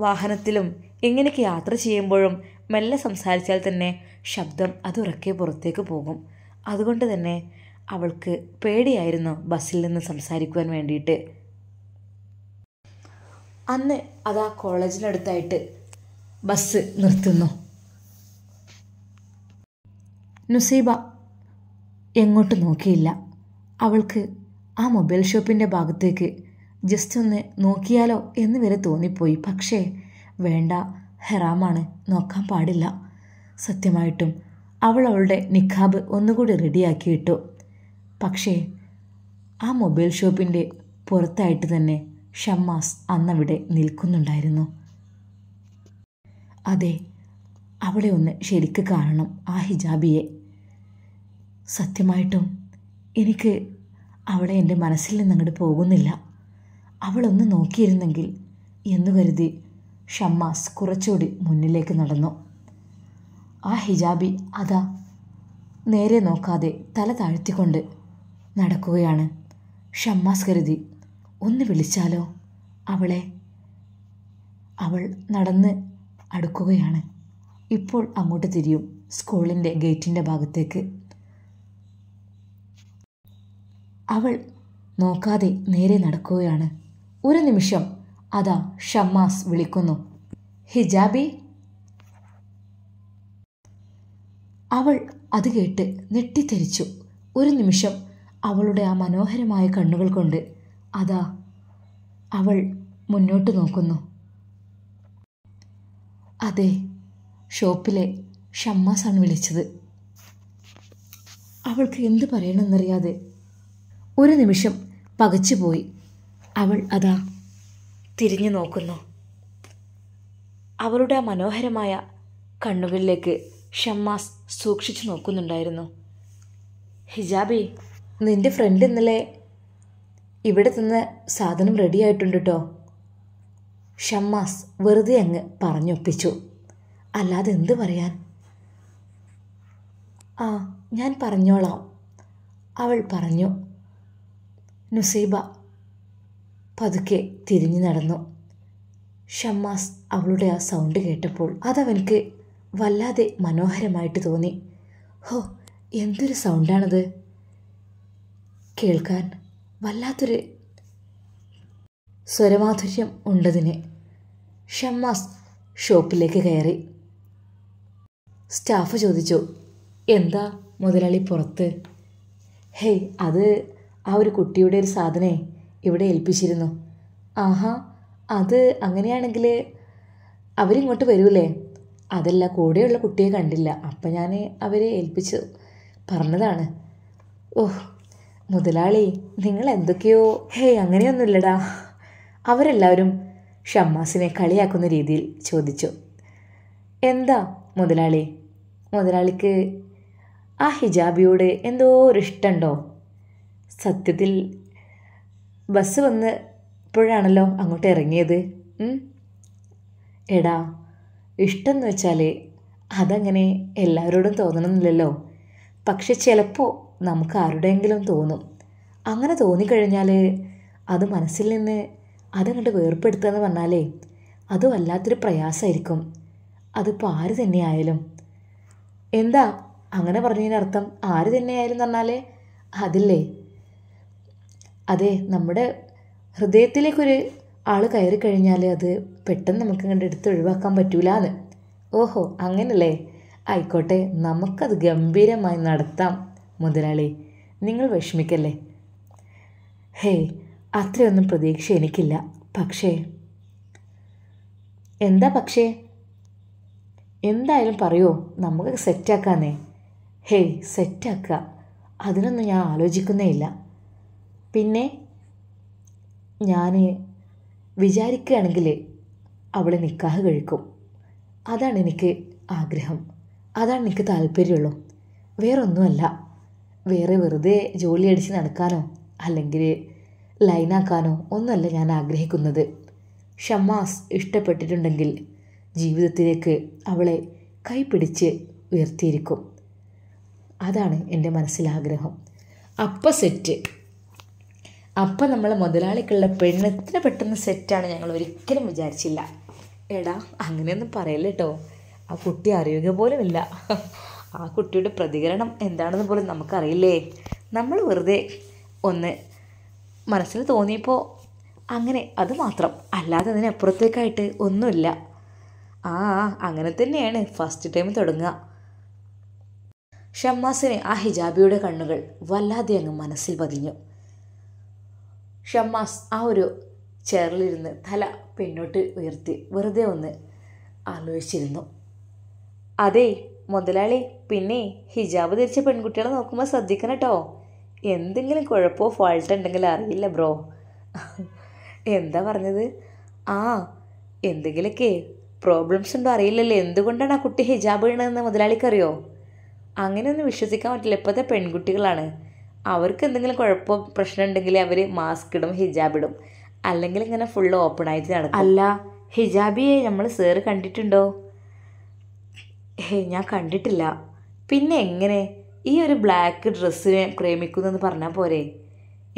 വാഹനത്തിലും ഇങ്ങനെയൊക്കെ യാത്ര ചെയ്യുമ്പോഴും മെല്ലെ സംസാരിച്ചാൽ തന്നെ ശബ്ദം അത് ഉറക്കെ പുറത്തേക്ക് പോകും അതുകൊണ്ട് തന്നെ അവൾക്ക് പേടിയായിരുന്നു ബസ്സിൽ നിന്ന് സംസാരിക്കുവാൻ വേണ്ടിയിട്ട് അന്ന് അതാ കോളേജിനടുത്തായിട്ട് ബസ് നിർത്തുന്നു നുസീബ എങ്ങോട്ട് നോക്കിയില്ല അവൾക്ക് ആ മൊബൈൽ ഷോപ്പിൻ്റെ ഭാഗത്തേക്ക് ജസ്റ്റ് ഒന്ന് നോക്കിയാലോ എന്ന് വരെ തോന്നിപ്പോയി പക്ഷേ വേണ്ട ഹെറാമാണ് നോക്കാൻ പാടില്ല സത്യമായിട്ടും അവൾ അവളുടെ നിഖാബ് ഒന്നുകൂടി റെഡിയാക്കി ഇട്ടു പക്ഷേ ആ മൊബൈൽ ഷോപ്പിൻ്റെ പുറത്തായിട്ട് തന്നെ ഷമ്മാസ് അന്നവിടെ നിൽക്കുന്നുണ്ടായിരുന്നു അതെ അവളെ ഒന്ന് ശരിക്ക് കാണണം ആ ഹിജാബിയെ സത്യമായിട്ടും എനിക്ക് അവളെ എൻ്റെ മനസ്സിൽ നിന്നങ്ങോട്ട് പോകുന്നില്ല അവളൊന്ന് നോക്കിയിരുന്നെങ്കിൽ എന്ന് കരുതി ഷമ്മാസ് കുറച്ചുകൂടി മുന്നിലേക്ക് നടന്നു ആ ഹിജാബി അതാ നേരെ നോക്കാതെ തല താഴ്ത്തിക്കൊണ്ട് നടക്കുകയാണ് ഷമ്മാസ് കരുതി ഒന്ന് വിളിച്ചാലോ അവളെ അവൾ നടന്ന് അടുക്കുകയാണ് ഇപ്പോൾ അങ്ങോട്ട് തിരിയും സ്കൂളിൻ്റെ ഗേറ്റിൻ്റെ ഭാഗത്തേക്ക് അവൾ നോക്കാതെ നേരെ നടക്കുകയാണ് ഒരു നിമിഷം അതാ ഷമ്മാസ് വിളിക്കുന്നു ഹിജാബി അവൾ അത് കേട്ട് ഞെട്ടിത്തെരിച്ചു ഒരു നിമിഷം അവളുടെ ആ മനോഹരമായ കണ്ണുകൾ കൊണ്ട് അതാ അവൾ മുന്നോട്ട് നോക്കുന്നു അതെ ഷോപ്പിലെ ഷമ്മാസാണ് വിളിച്ചത് അവൾക്ക് എന്ത് പറയണമെന്നറിയാതെ ഒരു നിമിഷം പകച്ചുപോയി അവൾ അതാ തിരിഞ്ഞു നോക്കുന്നു അവളുടെ മനോഹരമായ കണ്ണുകളിലേക്ക് ഷമ്മാസ് സൂക്ഷിച്ചു നോക്കുന്നുണ്ടായിരുന്നു ഹിജാബി നിന്റെ ഫ്രണ്ട് ഇന്നലെ ഇവിടെ നിന്ന് സാധനം റെഡിയായിട്ടുണ്ട് കേട്ടോ ഷമ്മാസ് വെറുതെ അങ്ങ് പറഞ്ഞൊപ്പിച്ചു അല്ലാതെ എന്ത് പറയാൻ ആ ഞാൻ പറഞ്ഞോളാം അവൾ പറഞ്ഞു നുസൈബ പതുക്കെ തിരിഞ്ഞു നടന്നു ഷമ്മാസ് അവളുടെ ആ സൗണ്ട് കേട്ടപ്പോൾ അതവനക്ക് വല്ലാതെ മനോഹരമായിട്ട് തോന്നി ഹോ എന്തൊരു സൗണ്ടാണത് കേൾക്കാൻ വല്ലാത്തൊരു സ്വരമാധുര്യം ഉണ്ടതിന് ഷമ്മാസ് ഷോപ്പിലേക്ക് കയറി സ്റ്റാഫ് ചോദിച്ചു എന്താ മുതലാളി പുറത്ത് ഹേയ് അത് ആ ഒരു കുട്ടിയുടെ ഒരു സാധനേ ഇവിടെ ഏൽപ്പിച്ചിരുന്നു ആഹാ അത് അങ്ങനെയാണെങ്കിൽ അവരിങ്ങോട്ട് വരൂലേ അതല്ല കൂടെയുള്ള കുട്ടിയെ കണ്ടില്ല അപ്പം ഞാൻ അവരെ ഏൽപ്പിച്ചു പറഞ്ഞതാണ് ഓഹ് മുതലാളി നിങ്ങൾ എന്തൊക്കെയോ ഹേയ് അങ്ങനെയൊന്നുമില്ലടാ അവരെല്ലാവരും ഷമ്മാസിനെ കളിയാക്കുന്ന രീതിയിൽ ചോദിച്ചു എന്താ മുതലാളി മുതലാളിക്ക് ആ ഹിജാബിയോട് എന്തോ ഒരു ഇഷ്ടമുണ്ടോ സത്യത്തിൽ ബസ് വന്ന് ഇപ്പോഴാണല്ലോ അങ്ങോട്ട് ഇറങ്ങിയത് എടാ ഇഷ്ടം എന്ന് വെച്ചാൽ അതങ്ങനെ എല്ലാവരോടും തോന്നണമെന്നില്ലല്ലോ പക്ഷെ ചിലപ്പോൾ നമുക്ക് ആരുടെയെങ്കിലും തോന്നും അങ്ങനെ തോന്നിക്കഴിഞ്ഞാൽ അത് മനസ്സിൽ നിന്ന് അതങ്ങോട്ട് വേർപ്പെടുത്തുക എന്ന് പറഞ്ഞാലേ അത് വല്ലാത്തൊരു പ്രയാസമായിരിക്കും അതിപ്പോൾ ആര് തന്നെയായാലും എന്താ അങ്ങനെ പറഞ്ഞതിനർത്ഥം ആര് തന്നെയായാലും എന്ന് പറഞ്ഞാൽ അതില്ലേ അതെ നമ്മുടെ ഹൃദയത്തിലേക്കൊരു ആൾ കയറി കഴിഞ്ഞാൽ അത് പെട്ടെന്ന് നമുക്ക് ഇങ്ങോട്ട് എടുത്ത് ഒഴിവാക്കാൻ എന്ന് ഓഹോ അങ്ങനല്ലേ ആയിക്കോട്ടെ നമുക്കത് ഗംഭീരമായി നടത്താം മുതലാളി നിങ്ങൾ വിഷമിക്കല്ലേ ഹേയ് അത്രയൊന്നും പ്രതീക്ഷ എനിക്കില്ല പക്ഷേ എന്താ പക്ഷേ എന്തായാലും പറയോ നമുക്ക് സെറ്റാക്കാന്നേ ഹേയ് സെറ്റാക്കുക അതിനൊന്നും ഞാൻ ആലോചിക്കുന്നേ ഇല്ല പിന്നെ ഞാൻ വിചാരിക്കുകയാണെങ്കിൽ അവളെ നിക്കാഹ് കഴിക്കും അതാണ് എനിക്ക് ആഗ്രഹം അതാണ് എനിക്ക് വേറെ വേറൊന്നുമല്ല വേറെ വെറുതെ ജോലി അടിച്ച് നടക്കാനോ അല്ലെങ്കിൽ ലൈനാക്കാനോ ഒന്നുമല്ല ഞാൻ ആഗ്രഹിക്കുന്നത് ഷമാസ് ഇഷ്ടപ്പെട്ടിട്ടുണ്ടെങ്കിൽ ജീവിതത്തിലേക്ക് അവളെ കൈപിടിച്ച് ഉയർത്തിയിരിക്കും അതാണ് എൻ്റെ മനസ്സിലാഗ്രഹം അപ്പ സെറ്റ് അപ്പം നമ്മൾ മുതലാളിക്കുള്ള പെണ്ണ് എത്ര പെട്ടെന്ന് സെറ്റാണ് ഞങ്ങൾ ഒരിക്കലും വിചാരിച്ചില്ല എടാ അങ്ങനെയൊന്നും പറയല്ല കേട്ടോ ആ കുട്ടി അറിയുക പോലും ഇല്ല ആ കുട്ടിയുടെ പ്രതികരണം എന്താണെന്ന് പോലും നമുക്കറിയില്ലേ നമ്മൾ വെറുതെ ഒന്ന് മനസ്സിൽ തോന്നിയപ്പോൾ അങ്ങനെ അത് മാത്രം അല്ലാതെ അതിനപ്പുറത്തേക്കായിട്ട് ഒന്നുമില്ല ആ അങ്ങനെ തന്നെയാണ് ഫസ്റ്റ് ടൈം തുടങ്ങുക ഷമ്മാസിന് ആ ഹിജാബിയുടെ കണ്ണുകൾ വല്ലാതെ അങ്ങ് മനസ്സിൽ പതിഞ്ഞു ഷമ്മാസ് ആ ഒരു ചെയറിലിരുന്ന് തല പിന്നോട്ട് ഉയർത്തി വെറുതെ ഒന്ന് ആലോചിച്ചിരുന്നു അതെ മുതലാളി പിന്നെ ഹിജാബ് ധരിച്ച പെൺകുട്ടികളെ നോക്കുമ്പോൾ ശ്രദ്ധിക്കണം കേട്ടോ എന്തെങ്കിലും കുഴപ്പമോ ഫോൾട്ട് ഉണ്ടെങ്കിൽ അറിയില്ല ബ്രോ എന്താ പറഞ്ഞത് ആ എന്തെങ്കിലുമൊക്കെ പ്രോബ്ലംസ് ഉണ്ടോ അറിയില്ലല്ലോ എന്തുകൊണ്ടാണ് ആ കുട്ടി ഹിജാബ് ഇടണമെന്ന് മുതലാളിക്കറിയോ അങ്ങനെയൊന്നും വിശ്വസിക്കാൻ പറ്റില്ല ഇപ്പോഴത്തെ പെൺകുട്ടികളാണ് അവർക്ക് എന്തെങ്കിലും കുഴപ്പം പ്രശ്നം ഉണ്ടെങ്കിൽ അവർ മാസ്ക് ഇടും ഹിജാബ് ഇടും അല്ലെങ്കിൽ ഇങ്ങനെ ഫുൾ ഓപ്പൺ ആയിട്ട് നടക്കും അല്ല ഹിജാബിയെ നമ്മൾ സേറ് കണ്ടിട്ടുണ്ടോ ഏ ഞാൻ കണ്ടിട്ടില്ല പിന്നെ എങ്ങനെ ഈ ഒരു ബ്ലാക്ക് ഡ്രസ്സിനെ എന്ന് പറഞ്ഞാൽ പോരെ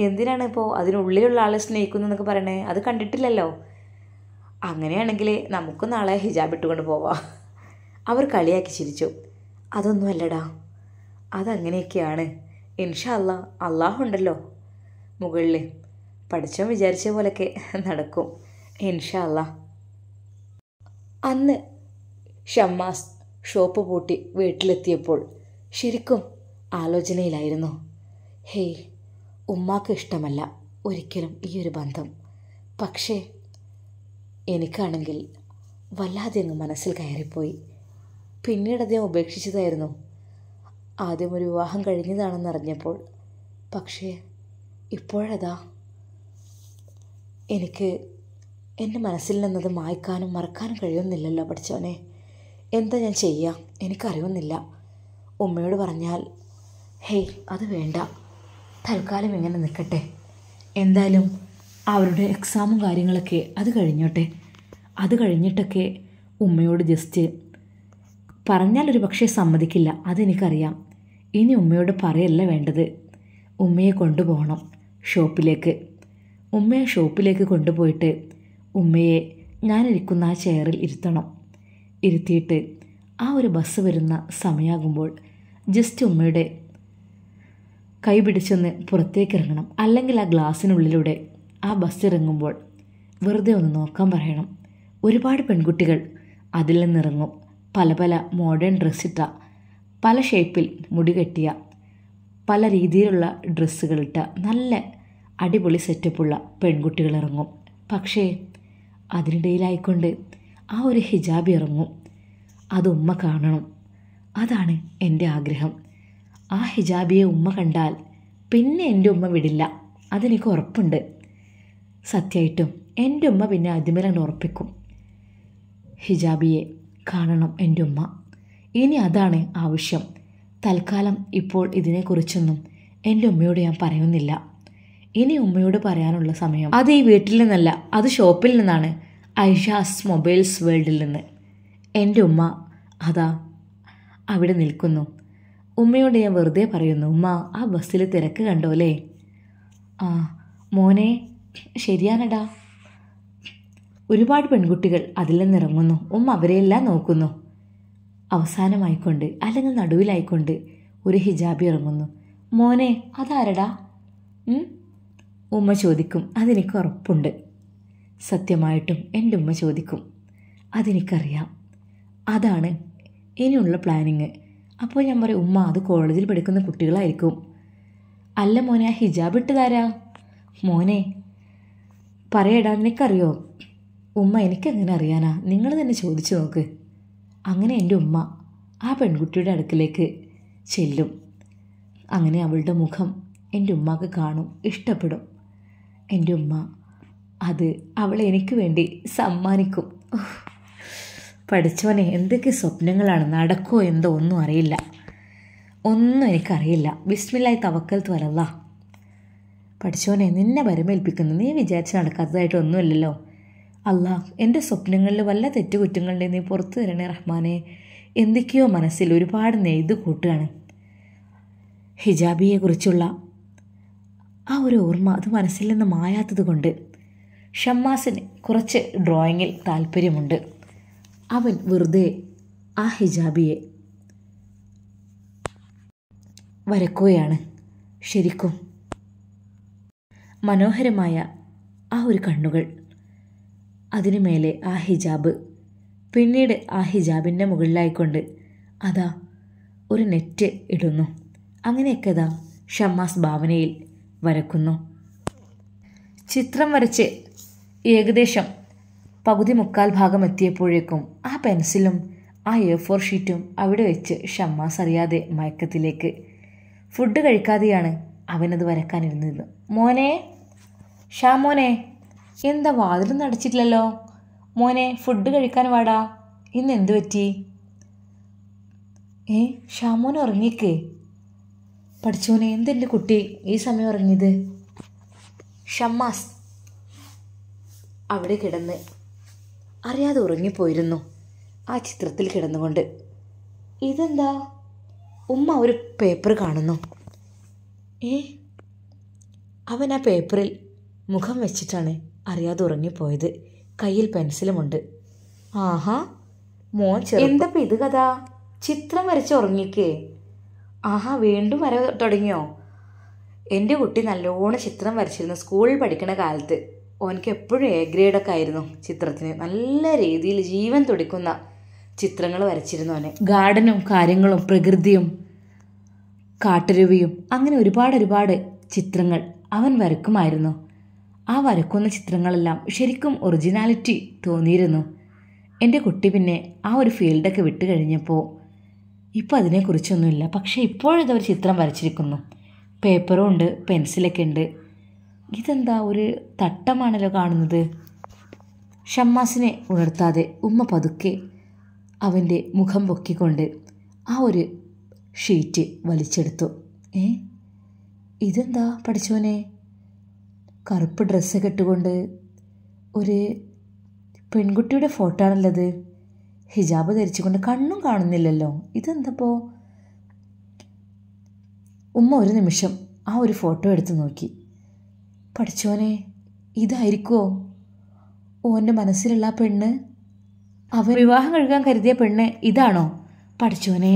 എന്തിനാണ് ഇപ്പോൾ അതിനുള്ളിലുള്ള ആളെ സ്നേഹിക്കുന്നതെന്നൊക്കെ പറയണേ അത് കണ്ടിട്ടില്ലല്ലോ അങ്ങനെയാണെങ്കിൽ നമുക്ക് നാളെ ഹിജാബ് ഇട്ടുകൊണ്ട് പോവാം അവർ കളിയാക്കി ചിരിച്ചു അതൊന്നുമല്ലടാ അതങ്ങനെയൊക്കെയാണ് ഇൻഷാ അള്ളാഹുണ്ടല്ലോ മുകളിൽ പഠിച്ചോ വിചാരിച്ച പോലൊക്കെ നടക്കും ഇൻഷാ അന്ന് ഷമ്മാസ് ഷോപ്പ് പൂട്ടി വീട്ടിലെത്തിയപ്പോൾ ശരിക്കും ആലോചനയിലായിരുന്നു ഹേയ് ഉമ്മാക്ക് ഇഷ്ടമല്ല ഒരിക്കലും ഈ ഒരു ബന്ധം പക്ഷേ എനിക്കാണെങ്കിൽ വല്ലാതെ അങ്ങ് മനസ്സിൽ കയറിപ്പോയി പിന്നീട് അദ്ദേഹം ഉപേക്ഷിച്ചതായിരുന്നു ആദ്യം ഒരു വിവാഹം കഴിഞ്ഞതാണെന്നറിഞ്ഞപ്പോൾ പക്ഷേ ഇപ്പോഴതാ എനിക്ക് എൻ്റെ മനസ്സിൽ നിന്നത് മായ്ക്കാനും മറക്കാനും കഴിയുന്നില്ലല്ലോ പഠിച്ചവനെ എന്താ ഞാൻ ചെയ്യുക എനിക്കറിയുന്നില്ല ഉമ്മയോട് പറഞ്ഞാൽ ഹേയ് അത് വേണ്ട തൽക്കാലം ഇങ്ങനെ നിൽക്കട്ടെ എന്തായാലും അവരുടെ എക്സാമും കാര്യങ്ങളൊക്കെ അത് കഴിഞ്ഞോട്ടെ അത് കഴിഞ്ഞിട്ടൊക്കെ ഉമ്മയോട് ജസ്റ്റ് പറഞ്ഞാൽ ഒരു പക്ഷേ സമ്മതിക്കില്ല അതെനിക്കറിയാം ഇനി ഉമ്മയോട് പറയല്ല വേണ്ടത് ഉമ്മയെ കൊണ്ടുപോകണം ഷോപ്പിലേക്ക് ഉമ്മയെ ഷോപ്പിലേക്ക് കൊണ്ടുപോയിട്ട് ഉമ്മയെ ഞാനിരിക്കുന്ന ആ ചെയറിൽ ഇരുത്തണം ഇരുത്തിയിട്ട് ആ ഒരു ബസ് വരുന്ന സമയാകുമ്പോൾ ജസ്റ്റ് ഉമ്മയുടെ കൈ പിടിച്ചൊന്ന് പുറത്തേക്ക് ഇറങ്ങണം അല്ലെങ്കിൽ ആ ഗ്ലാസ്സിനുള്ളിലൂടെ ആ ബസ് ഇറങ്ങുമ്പോൾ വെറുതെ ഒന്ന് നോക്കാൻ പറയണം ഒരുപാട് പെൺകുട്ടികൾ അതിൽ നിന്നിറങ്ങും പല പല മോഡേൺ ഡ്രസ്സിട്ട പല ഷേപ്പിൽ മുടി കെട്ടിയ പല രീതിയിലുള്ള ഡ്രസ്സുകളിട്ട നല്ല അടിപൊളി സെറ്റപ്പുള്ള പെൺകുട്ടികൾ ഇറങ്ങും പക്ഷേ അതിനിടയിലായിക്കൊണ്ട് ആ ഒരു ഹിജാബ് ഇറങ്ങും അത് ഉമ്മ കാണണം അതാണ് എൻ്റെ ആഗ്രഹം ആ ഹിജാബിയെ ഉമ്മ കണ്ടാൽ പിന്നെ എൻ്റെ ഉമ്മ വിടില്ല അതെനിക്ക് ഉറപ്പുണ്ട് സത്യമായിട്ടും എൻ്റെ ഉമ്മ പിന്നെ അതിമലങ്ങൾ ഉറപ്പിക്കും ഹിജാബിയെ കാണണം എൻ്റെ ഉമ്മ ഇനി അതാണ് ആവശ്യം തൽക്കാലം ഇപ്പോൾ ഇതിനെക്കുറിച്ചൊന്നും എൻ്റെ ഉമ്മയോട് ഞാൻ പറയുന്നില്ല ഇനി ഉമ്മയോട് പറയാനുള്ള സമയം അത് ഈ വീട്ടിൽ നിന്നല്ല അത് ഷോപ്പിൽ നിന്നാണ് ഐഷാസ് മൊബൈൽസ് വേൾഡിൽ നിന്ന് എൻ്റെ ഉമ്മ അതാ അവിടെ നിൽക്കുന്നു ഉമ്മയോട് ഞാൻ വെറുതെ പറയുന്നു ഉമ്മ ആ ബസ്സിൽ തിരക്ക് കണ്ടോലേ ആ മോനെ ശരിയാണടാ ഒരുപാട് പെൺകുട്ടികൾ അതിൽ നിന്നിറങ്ങുന്നു ഉമ്മ അവരെയെല്ലാം നോക്കുന്നു അവസാനമായിക്കൊണ്ട് അല്ലെങ്കിൽ നടുവിലായിക്കൊണ്ട് ഒരു ഹിജാബി ഇറങ്ങുന്നു മോനെ അതാരടാ ഉമ്മ ചോദിക്കും അതെനിക്ക് ഉറപ്പുണ്ട് സത്യമായിട്ടും എൻ്റെ ഉമ്മ ചോദിക്കും അതെനിക്കറിയാം അതാണ് ഇനിയുള്ള പ്ലാനിങ് അപ്പോൾ ഞാൻ പറയും ഉമ്മ അത് കോളേജിൽ പഠിക്കുന്ന കുട്ടികളായിരിക്കും അല്ല മോനെ ആ ഹിജാബ് ഇട്ട് തരാ മോനെ പറയടാ നിനക്കറിയോ ഉമ്മ എനിക്കങ്ങനെ അറിയാനാ നിങ്ങൾ തന്നെ ചോദിച്ചു നോക്ക് അങ്ങനെ എൻ്റെ ഉമ്മ ആ പെൺകുട്ടിയുടെ അടുക്കിലേക്ക് ചെല്ലും അങ്ങനെ അവളുടെ മുഖം എൻ്റെ ഉമ്മക്ക് കാണും ഇഷ്ടപ്പെടും എൻ്റെ ഉമ്മ അത് അവളെ എനിക്ക് വേണ്ടി സമ്മാനിക്കും പഠിച്ചവനെ എന്തൊക്കെ സ്വപ്നങ്ങളാണ് നടക്കുമോ എന്തോ ഒന്നും അറിയില്ല ഒന്നും എനിക്കറിയില്ല വിസ്മില്ലായി തവക്കൽ ത്വരല്ല പഠിച്ചവനെ നിന്നെ വരമേൽപ്പിക്കുന്നു നീ വിചാരിച്ച് നടക്കാത്തതായിട്ടൊന്നുമില്ലല്ലോ അല്ലാ എൻ്റെ സ്വപ്നങ്ങളിൽ വല്ല തെറ്റുകുറ്റങ്ങളുടെ നീ പുറത്തു തരണേ റഹ്മാനെ എന്തൊക്കെയോ മനസ്സിൽ ഒരുപാട് നെയ്ത് കൂട്ടുകയാണ് ഹിജാബിയെക്കുറിച്ചുള്ള ആ ഒരു ഓർമ്മ അത് മനസ്സിൽ നിന്ന് മായാത്തതുകൊണ്ട് ഷമ്മാസിന് കുറച്ച് ഡ്രോയിങ്ങിൽ താല്പര്യമുണ്ട് അവൻ വെറുതെ ആ ഹിജാബിയെ വരക്കുകയാണ് ശരിക്കും മനോഹരമായ ആ ഒരു കണ്ണുകൾ അതിനു മേലെ ആ ഹിജാബ് പിന്നീട് ആ ഹിജാബിൻ്റെ മുകളിലായിക്കൊണ്ട് അതാ ഒരു നെറ്റ് ഇടുന്നു അങ്ങനെയൊക്കെ അതാ ഷമ്മാസ് ഭാവനയിൽ വരക്കുന്നു ചിത്രം വരച്ച് ഏകദേശം പകുതി മുക്കാൽ ഭാഗം എത്തിയപ്പോഴേക്കും ആ പെൻസിലും ആ എ ഫോർ ഷീറ്റും അവിടെ വെച്ച് ഷമ്മാസ് അറിയാതെ മയക്കത്തിലേക്ക് ഫുഡ് കഴിക്കാതെയാണ് അവനത് വരക്കാനിരുന്നത് മോനെ ഷാമോനെ എന്താ വാതിലും അടച്ചിട്ടില്ലല്ലോ മോനെ ഫുഡ് കഴിക്കാൻ വാടാ ഇന്ന് എന്ത് പറ്റി ഏ ഷാമോൻ ഉറങ്ങിക്കേ പഠിച്ചോനെ എന്തെൻ്റെ കുട്ടി ഈ സമയം ഉറങ്ങിയത് ഷമ്മാസ് അവിടെ കിടന്ന് അറിയാതെ ഉറങ്ങിപ്പോയിരുന്നു ആ ചിത്രത്തിൽ കിടന്നുകൊണ്ട് ഇതെന്താ ഉമ്മ ഒരു പേപ്പർ കാണുന്നു ഏ അവൻ ആ പേപ്പറിൽ മുഖം വെച്ചിട്ടാണ് അറിയാതെ ഉറങ്ങിപ്പോയത് കയ്യിൽ പെൻസിലുമുണ്ട് ആഹാ മോൻ എന്തപ്പോൾ ഇത് കഥ ചിത്രം വരച്ച് ഉറങ്ങിക്കേ ആഹാ വീണ്ടും വര തുടങ്ങിയോ എൻ്റെ കുട്ടി നല്ലോണം ചിത്രം വരച്ചിരുന്നു സ്കൂളിൽ പഠിക്കുന്ന കാലത്ത് ഓനക്ക് എപ്പോഴും എ ഗ്രേഡൊക്കെ ആയിരുന്നു ചിത്രത്തിന് നല്ല രീതിയിൽ ജീവൻ തുടിക്കുന്ന ചിത്രങ്ങൾ വരച്ചിരുന്നു അവനെ ഗാർഡനും കാര്യങ്ങളും പ്രകൃതിയും കാട്ടരുവിയും അങ്ങനെ ഒരുപാട് ഒരുപാട് ചിത്രങ്ങൾ അവൻ വരക്കുമായിരുന്നു ആ വരക്കുന്ന ചിത്രങ്ങളെല്ലാം ശരിക്കും ഒറിജിനാലിറ്റി തോന്നിയിരുന്നു എൻ്റെ കുട്ടി പിന്നെ ആ ഒരു ഫീൽഡൊക്കെ വിട്ട് കഴിഞ്ഞപ്പോൾ ഇപ്പോൾ അതിനെക്കുറിച്ചൊന്നുമില്ല പക്ഷേ ഇപ്പോഴത് ഒരു ചിത്രം വരച്ചിരിക്കുന്നു പേപ്പറും ഉണ്ട് പെൻസിലൊക്കെ ഉണ്ട് ഇതെന്താ ഒരു തട്ടമാണല്ലോ കാണുന്നത് ഷമ്മാസിനെ ഉണർത്താതെ ഉമ്മ പതുക്കെ അവൻ്റെ മുഖം പൊക്കിക്കൊണ്ട് ആ ഒരു ഷീറ്റ് വലിച്ചെടുത്തു ഏ ഇതെന്താ പഠിച്ചോനെ കറുപ്പ് ഡ്രസ്സ് കെട്ടുകൊണ്ട് ഒരു പെൺകുട്ടിയുടെ ഫോട്ടോ ആണല്ലത് ഹിജാബ് ധരിച്ചുകൊണ്ട് കണ്ണും കാണുന്നില്ലല്ലോ ഇതെന്തപ്പോ ഉമ്മ ഒരു നിമിഷം ആ ഒരു ഫോട്ടോ എടുത്തു നോക്കി പഠിച്ചോനെ ഇതായിരിക്കുമോ ഓൻ്റെ മനസ്സിലുള്ള ആ പെണ്ണ് അവൻ വിവാഹം കഴുകാൻ കരുതിയ പെണ്ണ് ഇതാണോ പഠിച്ചോനെ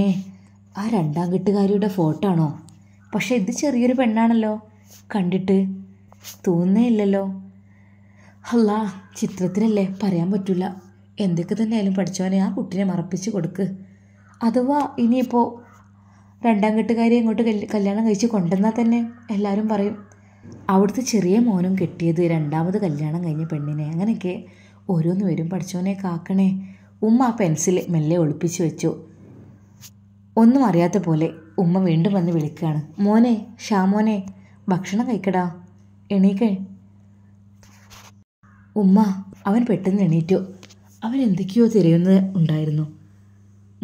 ആ രണ്ടാം കെട്ടുകാരിയുടെ ഫോട്ടോ ആണോ പക്ഷേ ഇത് ചെറിയൊരു പെണ്ണാണല്ലോ കണ്ടിട്ട് തോന്നുന്നേയില്ലല്ലോ അല്ലാ ചിത്രത്തിനല്ലേ പറയാൻ പറ്റില്ല എന്തൊക്കെ തന്നെ ആയാലും പഠിച്ചവനെ ആ കുട്ടിനെ മറപ്പിച്ച് കൊടുക്ക് അഥവാ ഇനിയിപ്പോൾ രണ്ടാം കെട്ടുകാരെ ഇങ്ങോട്ട് കല്യാണം കഴിച്ച് കൊണ്ടുവന്നാൽ തന്നെ എല്ലാവരും പറയും അവിടുത്തെ ചെറിയ മോനും കെട്ടിയത് രണ്ടാമത് കല്യാണം കഴിഞ്ഞ പെണ്ണിനെ അങ്ങനെയൊക്കെ ഓരോന്ന് വരും പഠിച്ചവനെ കാക്കണേ ഉമ്മ ആ പെൻസിൽ മെല്ലെ ഒളിപ്പിച്ച് വെച്ചു ഒന്നും അറിയാത്ത പോലെ ഉമ്മ വീണ്ടും വന്ന് വിളിക്കുകയാണ് മോനെ ഷാമോനെ ഭക്ഷണം കഴിക്കടാ എണീക്കേ ഉമ്മ അവൻ പെട്ടെന്ന് എണീറ്റു അവൻ എന്തൊക്കെയോ തിരയുന്നത് ഉണ്ടായിരുന്നു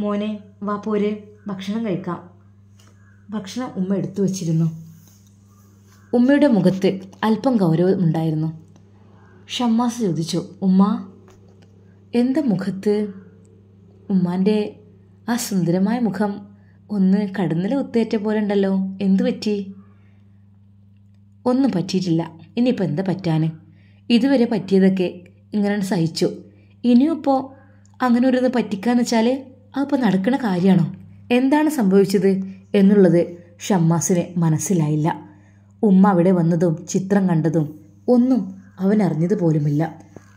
മോനെ വാ പോര് ഭക്ഷണം കഴിക്കാം ഭക്ഷണം ഉമ്മ എടുത്തു വച്ചിരുന്നു ഉമ്മയുടെ മുഖത്ത് അല്പം ഗൗരവം ഉണ്ടായിരുന്നു ഷമ്മാസ് ചോദിച്ചു ഉമ്മ എൻ്റെ മുഖത്ത് ഉമ്മാൻ്റെ ആ സുന്ദരമായ മുഖം ഒന്ന് കടന്നിൽ കുത്തേറ്റ പോലെ ഉണ്ടല്ലോ എന്തു പറ്റി ഒന്നും പറ്റിയിട്ടില്ല ഇനിയിപ്പോൾ എന്താ പറ്റാന് ഇതുവരെ പറ്റിയതൊക്കെ ഇങ്ങനെ സഹിച്ചു ഇനിയിപ്പോൾ അങ്ങനെ ഒരു പറ്റിക്കാന്ന് വെച്ചാൽ അതിപ്പോൾ നടക്കുന്ന കാര്യമാണോ എന്താണ് സംഭവിച്ചത് എന്നുള്ളത് ഷമ്മാസിന് മനസ്സിലായില്ല ഉമ്മ അവിടെ വന്നതും ചിത്രം കണ്ടതും ഒന്നും അവൻ അറിഞ്ഞത് പോലുമില്ല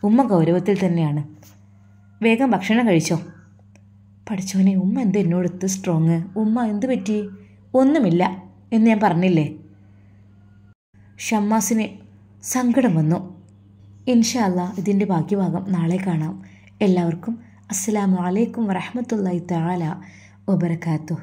ഉമ്മ ഗൗരവത്തിൽ തന്നെയാണ് വേഗം ഭക്ഷണം കഴിച്ചോ പഠിച്ചോനെ ഉമ്മ എന്ത് എന്നോട് സ്ട്രോങ് ഉമ്മ എന്ത് പറ്റി ഒന്നുമില്ല എന്ന് ഞാൻ പറഞ്ഞില്ലേ ഷമ്മാസിന് സങ്കടം വന്നു ഇൻഷല്ല ഇതിൻ്റെ ബാക്കിഭാഗം നാളെ കാണാം എല്ലാവർക്കും അസ്സാം വലൈക്കും വറഹമത്തല്ലാ തആല വബർക്കാത്തു